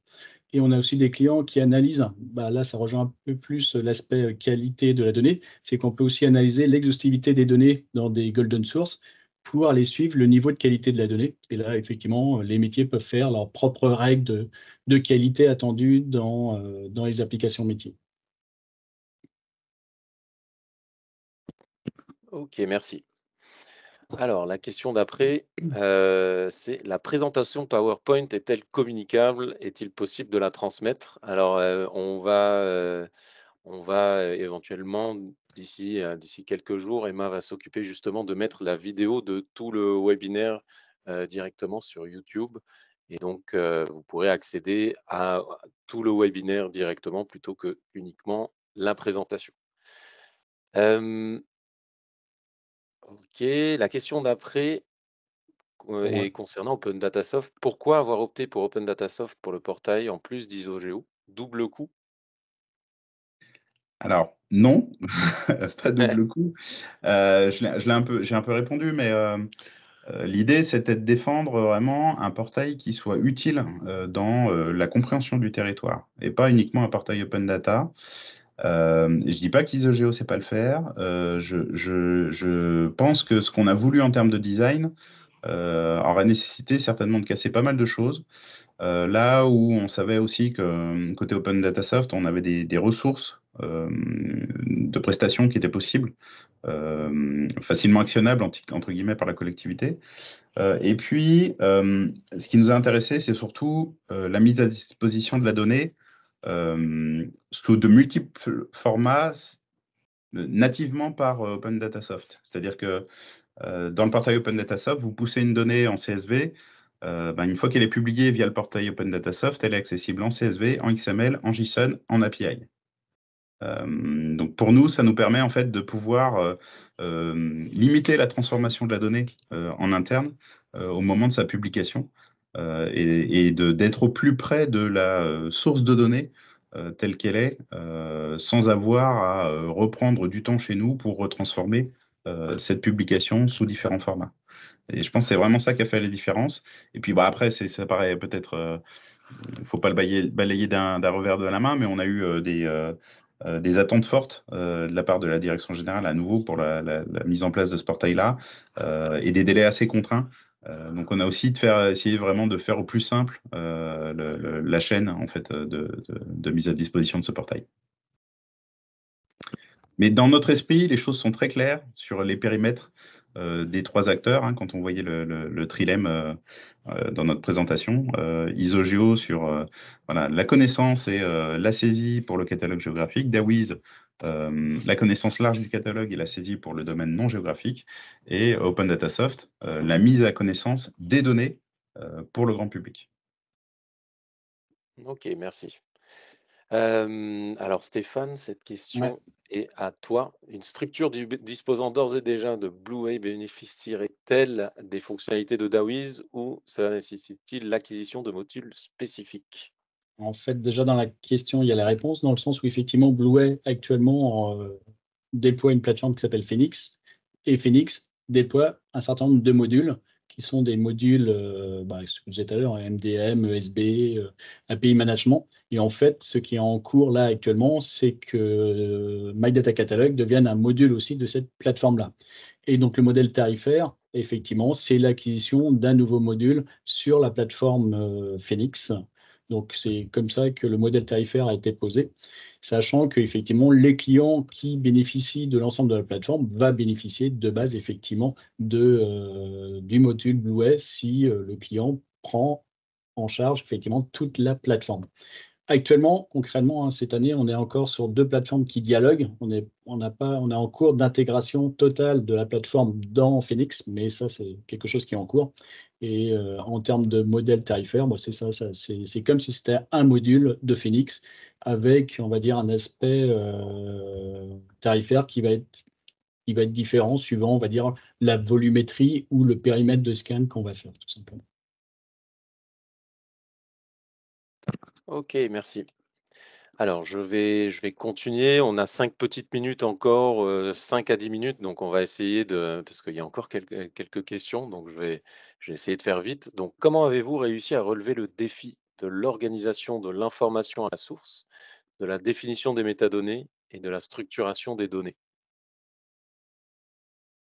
Et on a aussi des clients qui analysent, bah, là ça rejoint un peu plus l'aspect euh, qualité de la donnée, c'est qu'on peut aussi analyser l'exhaustivité des données dans des golden sources pour aller suivre le niveau de qualité de la donnée. Et là, effectivement, euh, les métiers peuvent faire leurs propres règles de, qualité attendues euh, dans les applications métiers. Ok, merci. Alors, la question d'après, euh, c'est la présentation PowerPoint est-elle communicable Est-il possible de la transmettre Alors, euh, on, va, euh, on va éventuellement, d'ici quelques jours, Emma va s'occuper justement de mettre la vidéo de tout le webinaire directement sur YouTube. Et donc, vous pourrez accéder à tout le webinaire directement plutôt que uniquement la présentation. Ok, la question d'après euh, est concernant Open Data Soft. Pourquoi avoir opté pour Open Data Soft pour le portail en plus d'IsoGeo Double coût Alors, non, pas double coup. Euh, je un j'ai un peu répondu, mais euh, l'idée, c'était de défendre vraiment un portail qui soit utile dans la compréhension du territoire et pas uniquement un portail open data. Euh, je dis pas qu'Isogeo sait pas le faire. Euh, je, pense que ce qu'on a voulu en termes de design euh, nécessité certainement de casser pas mal de choses. Euh, là où on savait aussi que côté Open Data Soft, on avait des, des ressources de prestations qui étaient possibles, facilement actionnables entre guillemets par la collectivité. et puis, ce qui nous a intéressé, c'est surtout la mise à disposition de la donnée euh, sous de multiples formats euh, nativement par euh, Open Data Soft. C'est-à-dire que dans le portail Open Data Soft, vous poussez une donnée en CSV, ben, une fois qu'elle est publiée via le portail Open Data Soft, elle est accessible en CSV, en XML, en JSON, en API. donc pour nous, ça nous permet en fait de pouvoir limiter la transformation de la donnée en interne au moment de sa publication euh, et, d'être au plus près de la euh, source de données euh, telle qu'elle est, sans avoir à reprendre du temps chez nous pour retransformer cette publication sous différents formats. Et je pense que c'est vraiment ça qui a fait la différence. Et puis bah, après, ça paraît peut-être, il ne faut pas le balayer, balayer d'un revers de la main, mais on a eu des... des attentes fortes de la part de la direction générale à nouveau pour la, mise en place de ce portail-là et des délais assez contraints euh, donc on a aussi de faire, vraiment de faire au plus simple euh, la chaîne en fait, euh, de, mise à disposition de ce portail. Mais dans notre esprit, les choses sont très claires sur les périmètres des trois acteurs. Hein, quand on voyait le, trilemme dans notre présentation, Isogeo sur la connaissance et la saisie pour le catalogue géographique, Dawiz euh, la connaissance large du catalogue et la saisie pour le domaine non géographique, et Open Data Soft, euh, la mise à connaissance des données euh, pour le grand public. Ok, merci. alors Stéphane, cette question est à toi. Une structure disposant d'ores et déjà de Blueway bénéficierait-elle des fonctionnalités de DAWiz ou cela nécessite-t-il l'acquisition de modules spécifiques en fait, déjà dans la question, il y a la réponse, dans le sens où effectivement, Blueway actuellement euh, déploie une plateforme qui s'appelle Phoenix, et Phoenix déploie un certain nombre de modules qui sont des modules, euh, bah, ce que je disais tout à l'heure, MDM, ESB, euh, API Management. Et en fait, ce qui est en cours là actuellement, c'est que My Data Catalog devienne un module aussi de cette plateforme-là. Et donc, le modèle tarifaire, effectivement, c'est l'acquisition d'un nouveau module sur la plateforme Phoenix donc c'est comme ça que le modèle tarifaire a été posé, sachant effectivement les clients qui bénéficient de l'ensemble de la plateforme va bénéficier de base effectivement de, euh, du module S si euh, le client prend en charge effectivement toute la plateforme. Actuellement, concrètement, hein, cette année, on est encore sur deux plateformes qui dialoguent. On est, on pas, on est en cours d'intégration totale de la plateforme dans Phoenix, mais ça, c'est quelque chose qui est en cours. Et euh, en termes de modèle tarifaire, moi, c'est ça, c'est comme si c'était un module de Phoenix avec, on va dire, un aspect euh, tarifaire qui va être différent suivant, on va dire, la volumétrie ou le périmètre de scan qu'on va faire, tout simplement. Ok, merci. Alors, je vais, je vais continuer. On a cinq petites minutes encore, euh, cinq à dix minutes, donc on va essayer de, parce qu'il y a encore quelques, quelques questions, donc je vais, j'ai essayé de faire vite. Donc, comment avez-vous réussi à relever le défi de l'organisation de l'information à la source, de la définition des métadonnées et de la structuration des données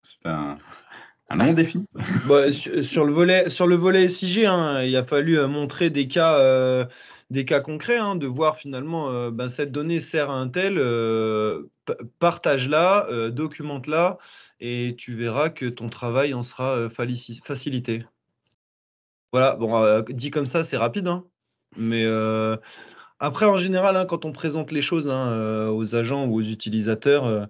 C'est un, long défi. Bah, sur, le volet, sur le volet SIG, hein, il a fallu euh, montrer des cas euh, des cas concrets, hein, de voir finalement euh, ben, cette donnée sert à un tel, euh, partage-la, euh, documente-la, et tu verras que ton travail en sera facilité. Voilà, bon, dit comme ça, c'est rapide, hein, mais après, en général, hein, quand on présente les choses aux agents ou aux utilisateurs,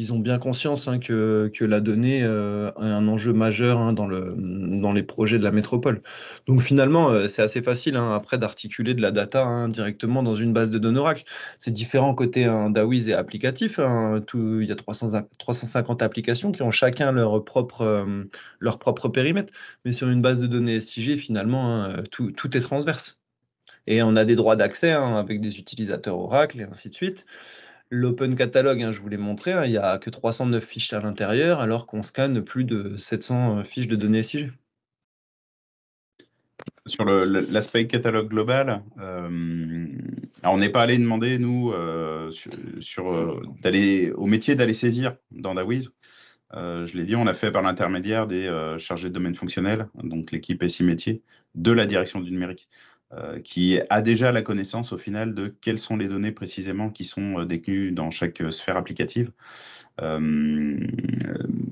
ils ont bien conscience hein, que, la donnée a euh, un enjeu majeur hein, dans, les projets de la métropole. Donc finalement, euh, c'est assez facile hein, après d'articuler de la data directement dans une base de données Oracle. C'est différent côté DAWIS et applicatif. il y a 350 applications qui ont chacun euh, leur propre, périmètre. Mais sur une base de données SIG, finalement, tout, tout est transverse. Et on a des droits d'accès avec des utilisateurs Oracle et ainsi de suite l'open catalogue, hein, je vous l'ai montré, hein, il n'y a que 309 fiches à l'intérieur, alors qu'on scanne plus de 700 euh, fiches de données SIG. Sur l'aspect catalogue global, euh, on n'est pas allé demander, nous, euh, au métier d'aller saisir dans Dawiz. je l'ai dit, on l'a fait par l'intermédiaire des chargés de domaine fonctionnel, donc l'équipe SI métier de la direction du numérique. Euh, qui a déjà la connaissance au final de quelles sont les données précisément qui sont euh, détenues dans chaque euh, sphère applicative.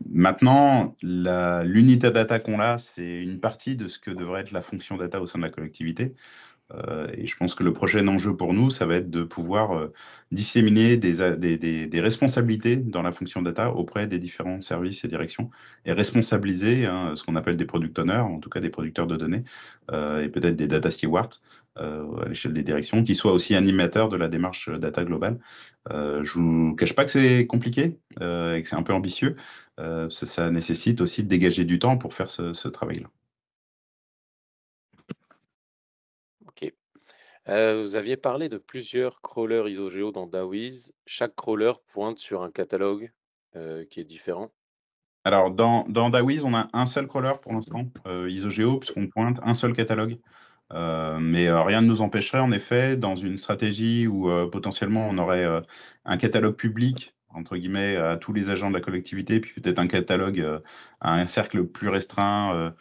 maintenant, l'unité data qu'on a, c'est une partie de ce que devrait être la fonction data au sein de la collectivité. Euh, et je pense que le prochain enjeu pour nous, ça va être de pouvoir euh, disséminer des, des, des, responsabilités dans la fonction data auprès des différents services et directions et responsabiliser hein, ce qu'on appelle des product owners, en tout cas des producteurs de données euh, et peut-être des data stewards à l'échelle des directions qui soient aussi animateurs de la démarche data globale. je ne vous cache pas que c'est compliqué et que c'est un peu ambitieux. Ça, nécessite aussi de dégager du temps pour faire ce travail-là. Euh, vous aviez parlé de plusieurs crawlers ISOGEO dans DAWiz. Chaque crawler pointe sur un catalogue euh, qui est différent. Alors, dans, DAWiz, on a un seul crawler pour l'instant, euh, ISOGEO, puisqu'on pointe un seul catalogue. mais rien ne nous empêcherait, en effet, dans une stratégie où potentiellement on aurait un catalogue public entre guillemets, à tous les agents de la collectivité, puis peut-être un catalogue à un cercle plus restreint,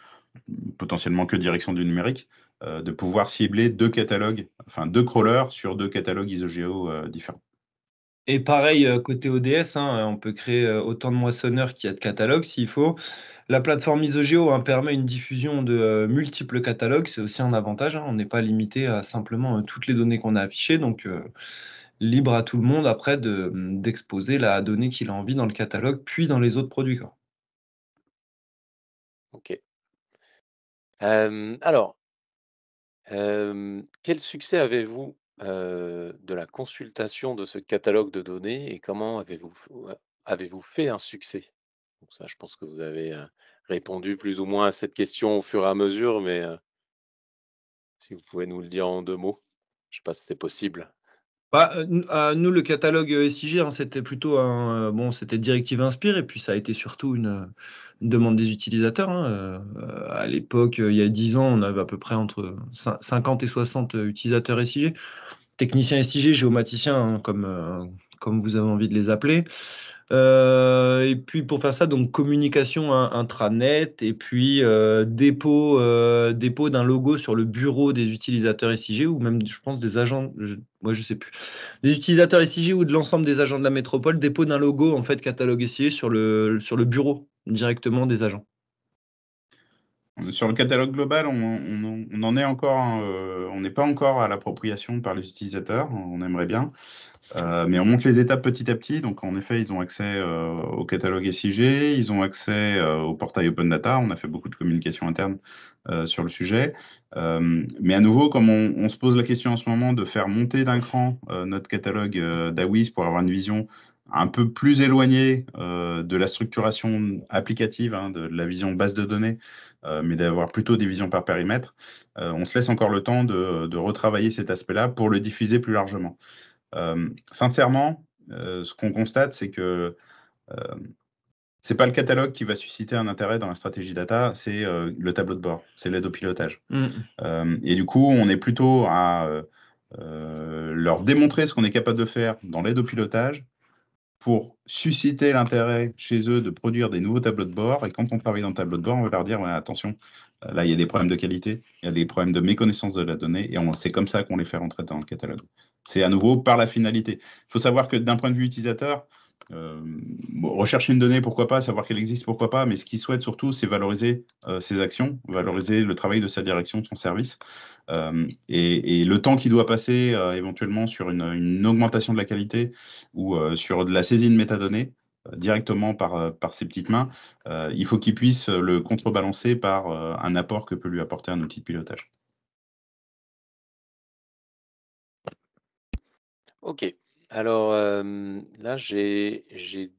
potentiellement que direction du numérique. Euh, de pouvoir cibler deux catalogues, enfin deux crawlers sur deux catalogues IsoGeo euh, différents. Et pareil, euh, côté ODS, hein, on peut créer autant de moissonneurs qu'il y a de catalogues s'il faut. La plateforme IsoGeo hein, permet une diffusion de multiples catalogues, c'est aussi un avantage. Hein. on n'est pas limité à simplement toutes les données qu'on a affichées, donc libre à tout le monde après hum, d'exposer la donnée qu'il a envie dans le catalogue, puis dans les autres produits. Ok. alors, quel succès avez-vous, de la consultation de ce catalogue de données et comment avez-vous avez-vous fait un succès? Donc ça, je pense que vous avez, répondu plus ou moins à cette question au fur et à mesure, mais si vous pouvez nous le dire en deux mots? Je ne sais pas si c'est possible. Bah, euh, euh, nous, le catalogue e SIG, hein, c'était plutôt un. Euh, bon, c'était Directive Inspire, et puis ça a été surtout une, demande des utilisateurs. Hein, à l'époque, il y a 10 ans, on avait à peu près entre 50 et 60 utilisateurs e SIG, techniciens e SIG, géomaticiens, hein, comme, comme vous avez envie de les appeler. Euh, et puis pour faire ça, donc communication intranet et puis euh, dépôt, euh, dépôt d'un logo sur le bureau des utilisateurs SIG ou même, je pense, des agents, moi je sais plus, des utilisateurs SIG ou de l'ensemble des agents de la métropole, dépôt d'un logo en fait catalogue SIG sur le, sur le bureau directement des agents. Sur le catalogue global, on, en est encore, hein, euh, on n'est pas encore à l'appropriation par les utilisateurs, on aimerait bien, euh, mais on monte les étapes petit à petit. Donc en effet, ils ont accès euh, au catalogue SIG, ils ont accès au portail Open Data, on a fait beaucoup de communication interne sur le sujet. mais à nouveau, comme on, on, se pose la question en ce moment de faire monter d'un cran notre catalogue d'AWIS pour avoir une vision un peu plus éloigné euh, de la structuration applicative, hein, de, la vision base de données, euh, mais d'avoir plutôt des visions par périmètre, euh, on se laisse encore le temps de, retravailler cet aspect-là pour le diffuser plus largement. sincèrement, ce qu'on constate, c'est que ce n'est pas le catalogue qui va susciter un intérêt dans la stratégie data, c'est le tableau de bord, c'est l'aide au pilotage. Mmh. et du coup, on est plutôt à leur démontrer ce qu'on est capable de faire dans l'aide au pilotage, pour susciter l'intérêt chez eux de produire des nouveaux tableaux de bord. Et quand on travaille dans le tableau de bord, on va leur dire, attention, euh, là, il y a des problèmes de qualité, il y a des problèmes de méconnaissance de la donnée, et c'est comme ça qu'on les fait rentrer dans le catalogue. C'est à nouveau par la finalité. Il faut savoir que d'un point de vue utilisateur, euh, rechercher une donnée, pourquoi pas, savoir qu'elle existe, pourquoi pas, mais ce qu'il souhaite surtout, c'est valoriser euh, ses actions, valoriser le travail de sa direction, de son service, euh, et, le temps qu'il doit passer éventuellement sur une, augmentation de la qualité ou sur de la saisie de métadonnées directement par, par ses petites mains, il faut qu'il puisse le contrebalancer par un apport que peut lui apporter un outil de pilotage. Ok, alors, là, j'ai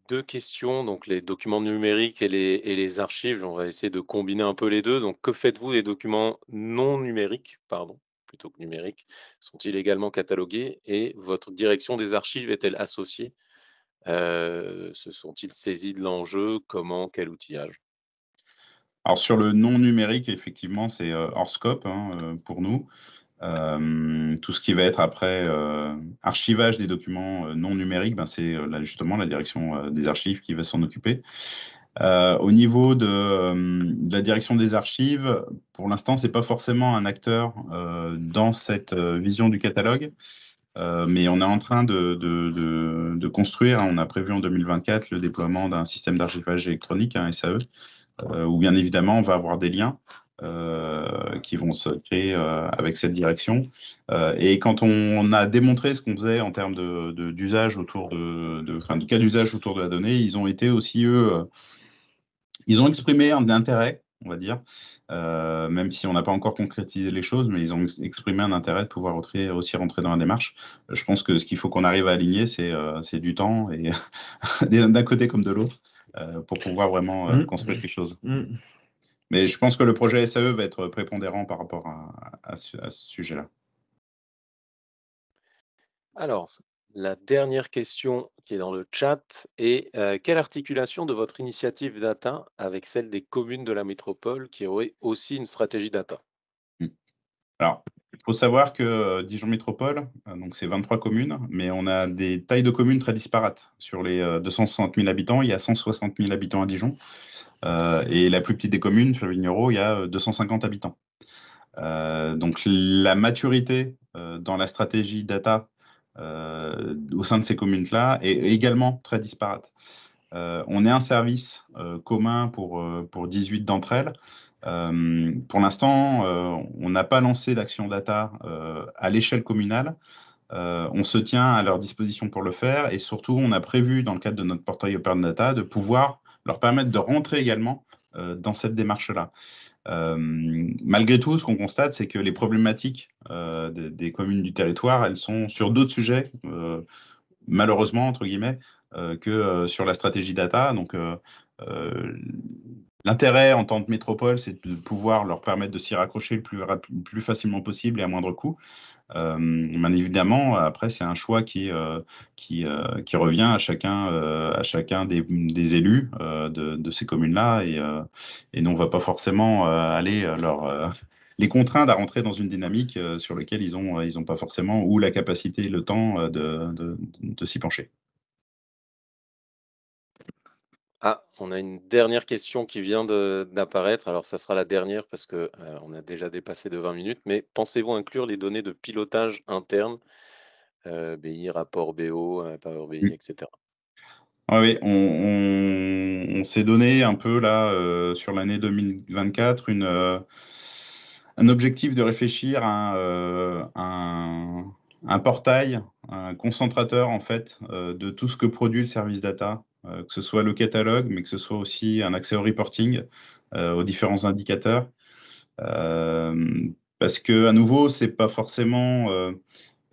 deux questions, donc les documents numériques et les archives. On va essayer de combiner un peu les deux. Donc, que faites-vous des documents non numériques, pardon, plutôt que numériques? Sont-ils également catalogués? Et votre direction des archives est-elle associée? Euh, se sont-ils saisis de l'enjeu? Comment? Quel outillage? Alors sur le non numérique, effectivement, c'est hors scope hein, pour nous. Euh, tout ce qui va être après euh, archivage des documents euh, non numériques, ben, c'est justement la direction des archives qui va s'en occuper. au niveau de, la direction des archives, pour l'instant, ce n'est pas forcément un acteur dans cette vision du catalogue, mais on est en train de, de, de, construire, hein. on a prévu en 2024 le déploiement d'un système d'archivage électronique, un SAE, où bien évidemment, on va avoir des liens euh, qui vont se créer euh, avec cette direction. Euh, et quand on a démontré ce qu'on faisait en termes d'usage de, autour de, de, cas d'usage autour de la donnée, ils ont été aussi, eux, ils ont exprimé un intérêt, on va dire, même si on n'a pas encore concrétisé les choses, mais ils ont exprimé un intérêt de pouvoir rentrer, aussi rentrer dans la démarche. Je pense que ce qu'il faut qu'on arrive à aligner, c'est du temps, et d'un côté comme de l'autre, pour pouvoir vraiment mmh. construire quelque chose. Mmh. Mais je pense que le projet SAE va être prépondérant par rapport à, ce, sujet-là. Alors, la dernière question qui est dans le chat est euh, quelle articulation de votre initiative data avec celle des communes de la métropole qui aurait aussi une stratégie data hmm. Alors, il faut savoir que euh, Dijon Métropole, euh, donc c'est 23 communes, mais on a des tailles de communes très disparates. Sur les 260 000 habitants, il y a 160 000 habitants à Dijon. Euh, et la plus petite des communes, euro il y a 250 euh, habitants. Euh, donc la maturité dans la stratégie data au sein de ces communes-là est également très disparate. on est un service commun pour, pour 18 d'entre elles. pour l'instant, on n'a pas lancé d'action data à l'échelle communale. on se tient à leur disposition pour le faire et surtout, on a prévu dans le cadre de notre portail Open Data de pouvoir leur permettre de rentrer également euh, dans cette démarche-là. Euh, malgré tout, ce qu'on constate, c'est que les problématiques euh, des, communes du territoire, elles sont sur d'autres sujets, malheureusement, entre guillemets, que sur la stratégie data. Donc, l'intérêt en tant que métropole, c'est de pouvoir leur permettre de s'y raccrocher le plus, facilement possible et à moindre coût. Mais évidemment, après, c'est un choix qui, euh, qui, euh, qui, revient à chacun, euh, à chacun des, des élus de, de, ces communes-là et, et on ne va pas forcément aller leur les contraindre à rentrer dans une dynamique sur laquelle ils n'ont ils ont pas forcément ou la capacité le temps de, de, de s'y pencher. Ah, on a une dernière question qui vient d'apparaître. Alors, ça sera la dernière parce qu'on euh, a déjà dépassé de 20 minutes. Mais pensez-vous inclure les données de pilotage interne, euh, BI, rapport BO, euh, Power BI, etc. oui, ah on, s'est donné un peu là sur l'année 2024 un objectif de réfléchir à un, portail, un concentrateur en fait de tout ce que produit le service data euh, que ce soit le catalogue, mais que ce soit aussi un accès au reporting, euh, aux différents indicateurs. Euh, parce que, à nouveau, c'est pas forcément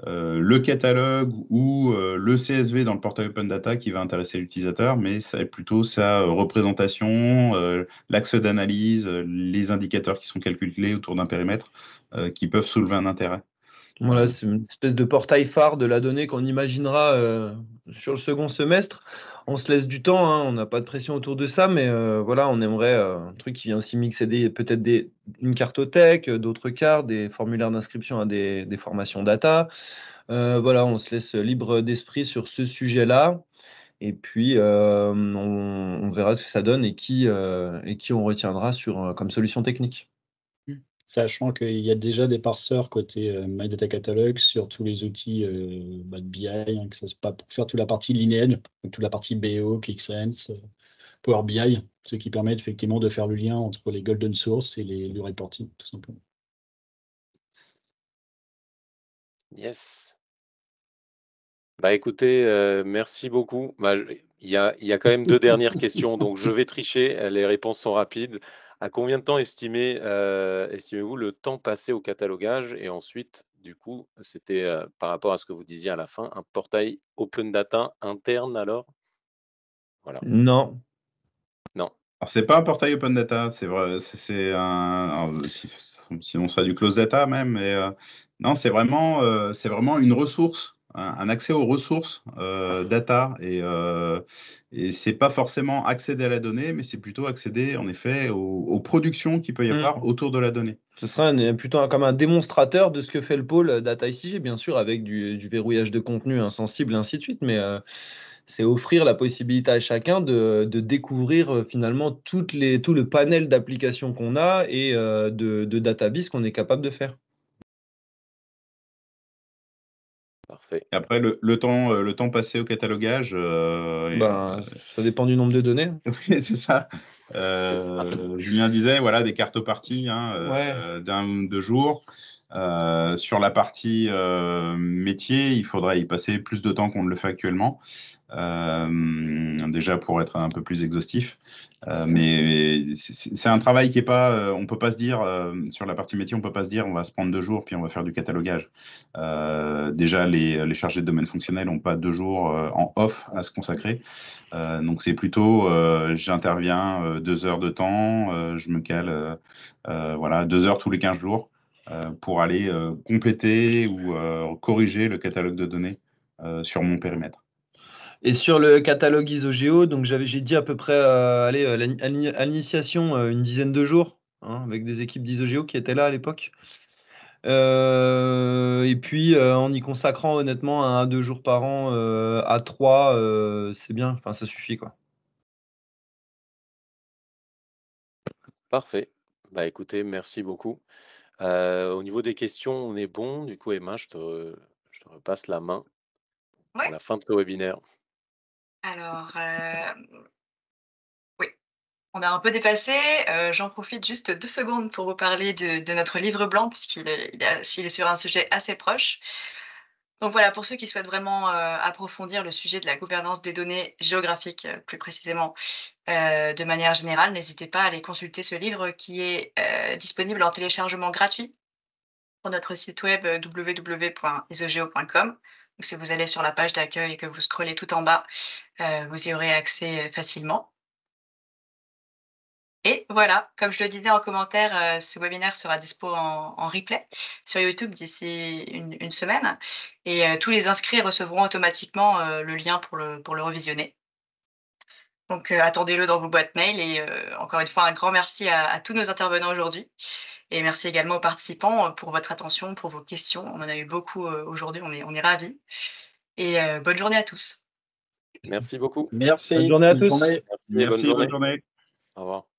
le catalogue ou le CSV dans le portail Open Data qui va intéresser l'utilisateur, mais c'est plutôt sa représentation, l'axe d'analyse, les indicateurs qui sont calculés autour d'un périmètre qui peuvent soulever un intérêt. Voilà, c'est une espèce de portail phare de la donnée qu'on imaginera euh, sur le second semestre. On se laisse du temps, hein, on n'a pas de pression autour de ça, mais euh, voilà, on aimerait euh, un truc qui vient aussi mixer peut-être carte une cartothèque, d'autres cartes, des formulaires d'inscription à des, formations data. voilà, on se laisse libre d'esprit sur ce sujet-là. Et puis, on, on, verra ce que ça donne et qui, et qui on retiendra sur, comme solution technique sachant qu'il y a déjà des parseurs côté euh, MyDataCatalog Catalog sur tous les outils euh, BI, hein, que ça se pas pour faire toute la partie lineage, toute la partie BO, ClickSense, euh, Power BI, ce qui permet effectivement de faire le lien entre les golden sources et les, le reporting, tout simplement. Yes. Bah écoutez, merci beaucoup. Bah, il y a, quand même deux dernières questions, donc je vais tricher. Les réponses sont rapides. À combien de temps estimez, euh, estimez-vous le temps passé au catalogage Et ensuite, du coup, c'était euh, par rapport à ce que vous disiez à la fin, un portail open data interne alors voilà. Non. Non. Alors, c'est pas un portail open data, c'est vrai, c'est, un. Sinon, si, serait du close data même, mais euh, non, c'est vraiment, c'est vraiment une ressource un, accès aux ressources euh, data euh, et, c'est pas forcément accéder à la donnée, mais c'est plutôt accéder en effet aux, productions qu'il peut y mm. avoir autour de la donnée. Ce sera plutôt comme un démonstrateur de ce que fait le pôle data ICG, bien sûr, avec du, verrouillage de contenu insensible, ainsi de suite, mais euh, c'est offrir la possibilité à chacun de, découvrir finalement toutes les, tout le panel d'applications qu'on a et de, de database qu'on est capable de faire. Après, le, temps, euh, le temps passé au catalogage. Euh, ben, euh, ça dépend du nombre de données. Hein. oui, c'est ça. Julien disait voilà, des cartes aux parties hein, d'un ou deux jours. sur la partie métier, il faudrait y passer plus de temps qu'on ne le fait actuellement. Euh, déjà pour être un peu plus exhaustif. Euh, mais c'est un travail qui est pas, euh, on peut pas se dire sur la partie métier, on peut pas se dire on va se prendre deux jours puis on va faire du catalogage. déjà les, chargés de domaine fonctionnel n'ont pas deux jours en off à se consacrer, donc c'est plutôt j'interviens deux heures de temps, je me cale voilà deux heures tous les 15 jours pour aller compléter ou corriger le catalogue de données sur mon périmètre. Et sur le catalogue IsoGeo, donc j'avais, j'ai dit à peu près, à euh, euh, l'initiation, euh, une dizaine de jours, hein, avec des équipes d'IsoGeo qui étaient là à l'époque. et puis en y consacrant honnêtement un à deux jours par an à trois, c'est bien, enfin ça suffit quoi. Parfait. Bah écoutez, merci beaucoup. au niveau des questions, on est bon. Du coup, Emma, je te, repasse la main. à la fin de ce webinaire. Alors, euh, oui, on a un peu dépassé. Euh, j'en profite juste deux secondes pour vous parler de, notre livre blanc, puisqu'il est, sur un sujet assez proche. Donc voilà, pour ceux qui souhaitent vraiment euh, approfondir le sujet de la gouvernance des données géographiques, plus précisément, de manière générale, n'hésitez pas à aller consulter ce livre qui est disponible en téléchargement gratuit sur notre site web www.isogeo.com si vous allez sur la page d'accueil et que vous scrollez tout en bas, euh, vous y aurez accès euh, facilement. Et voilà, comme je le disais en commentaire, euh, ce webinaire sera dispo en, replay sur YouTube d'ici une, semaine. Et tous les inscrits recevront automatiquement le lien pour le, revisionner. Donc attendez-le dans vos boîtes mail. Et encore une fois, un grand merci à tous nos intervenants aujourd'hui. Et merci également aux participants euh, pour votre attention, pour vos questions. On en a eu beaucoup euh, aujourd'hui, on est, on est ravis. Et euh, bonne journée à tous. Merci beaucoup. Merci. Bonne journée à tous. Merci, bonne journée. Au revoir.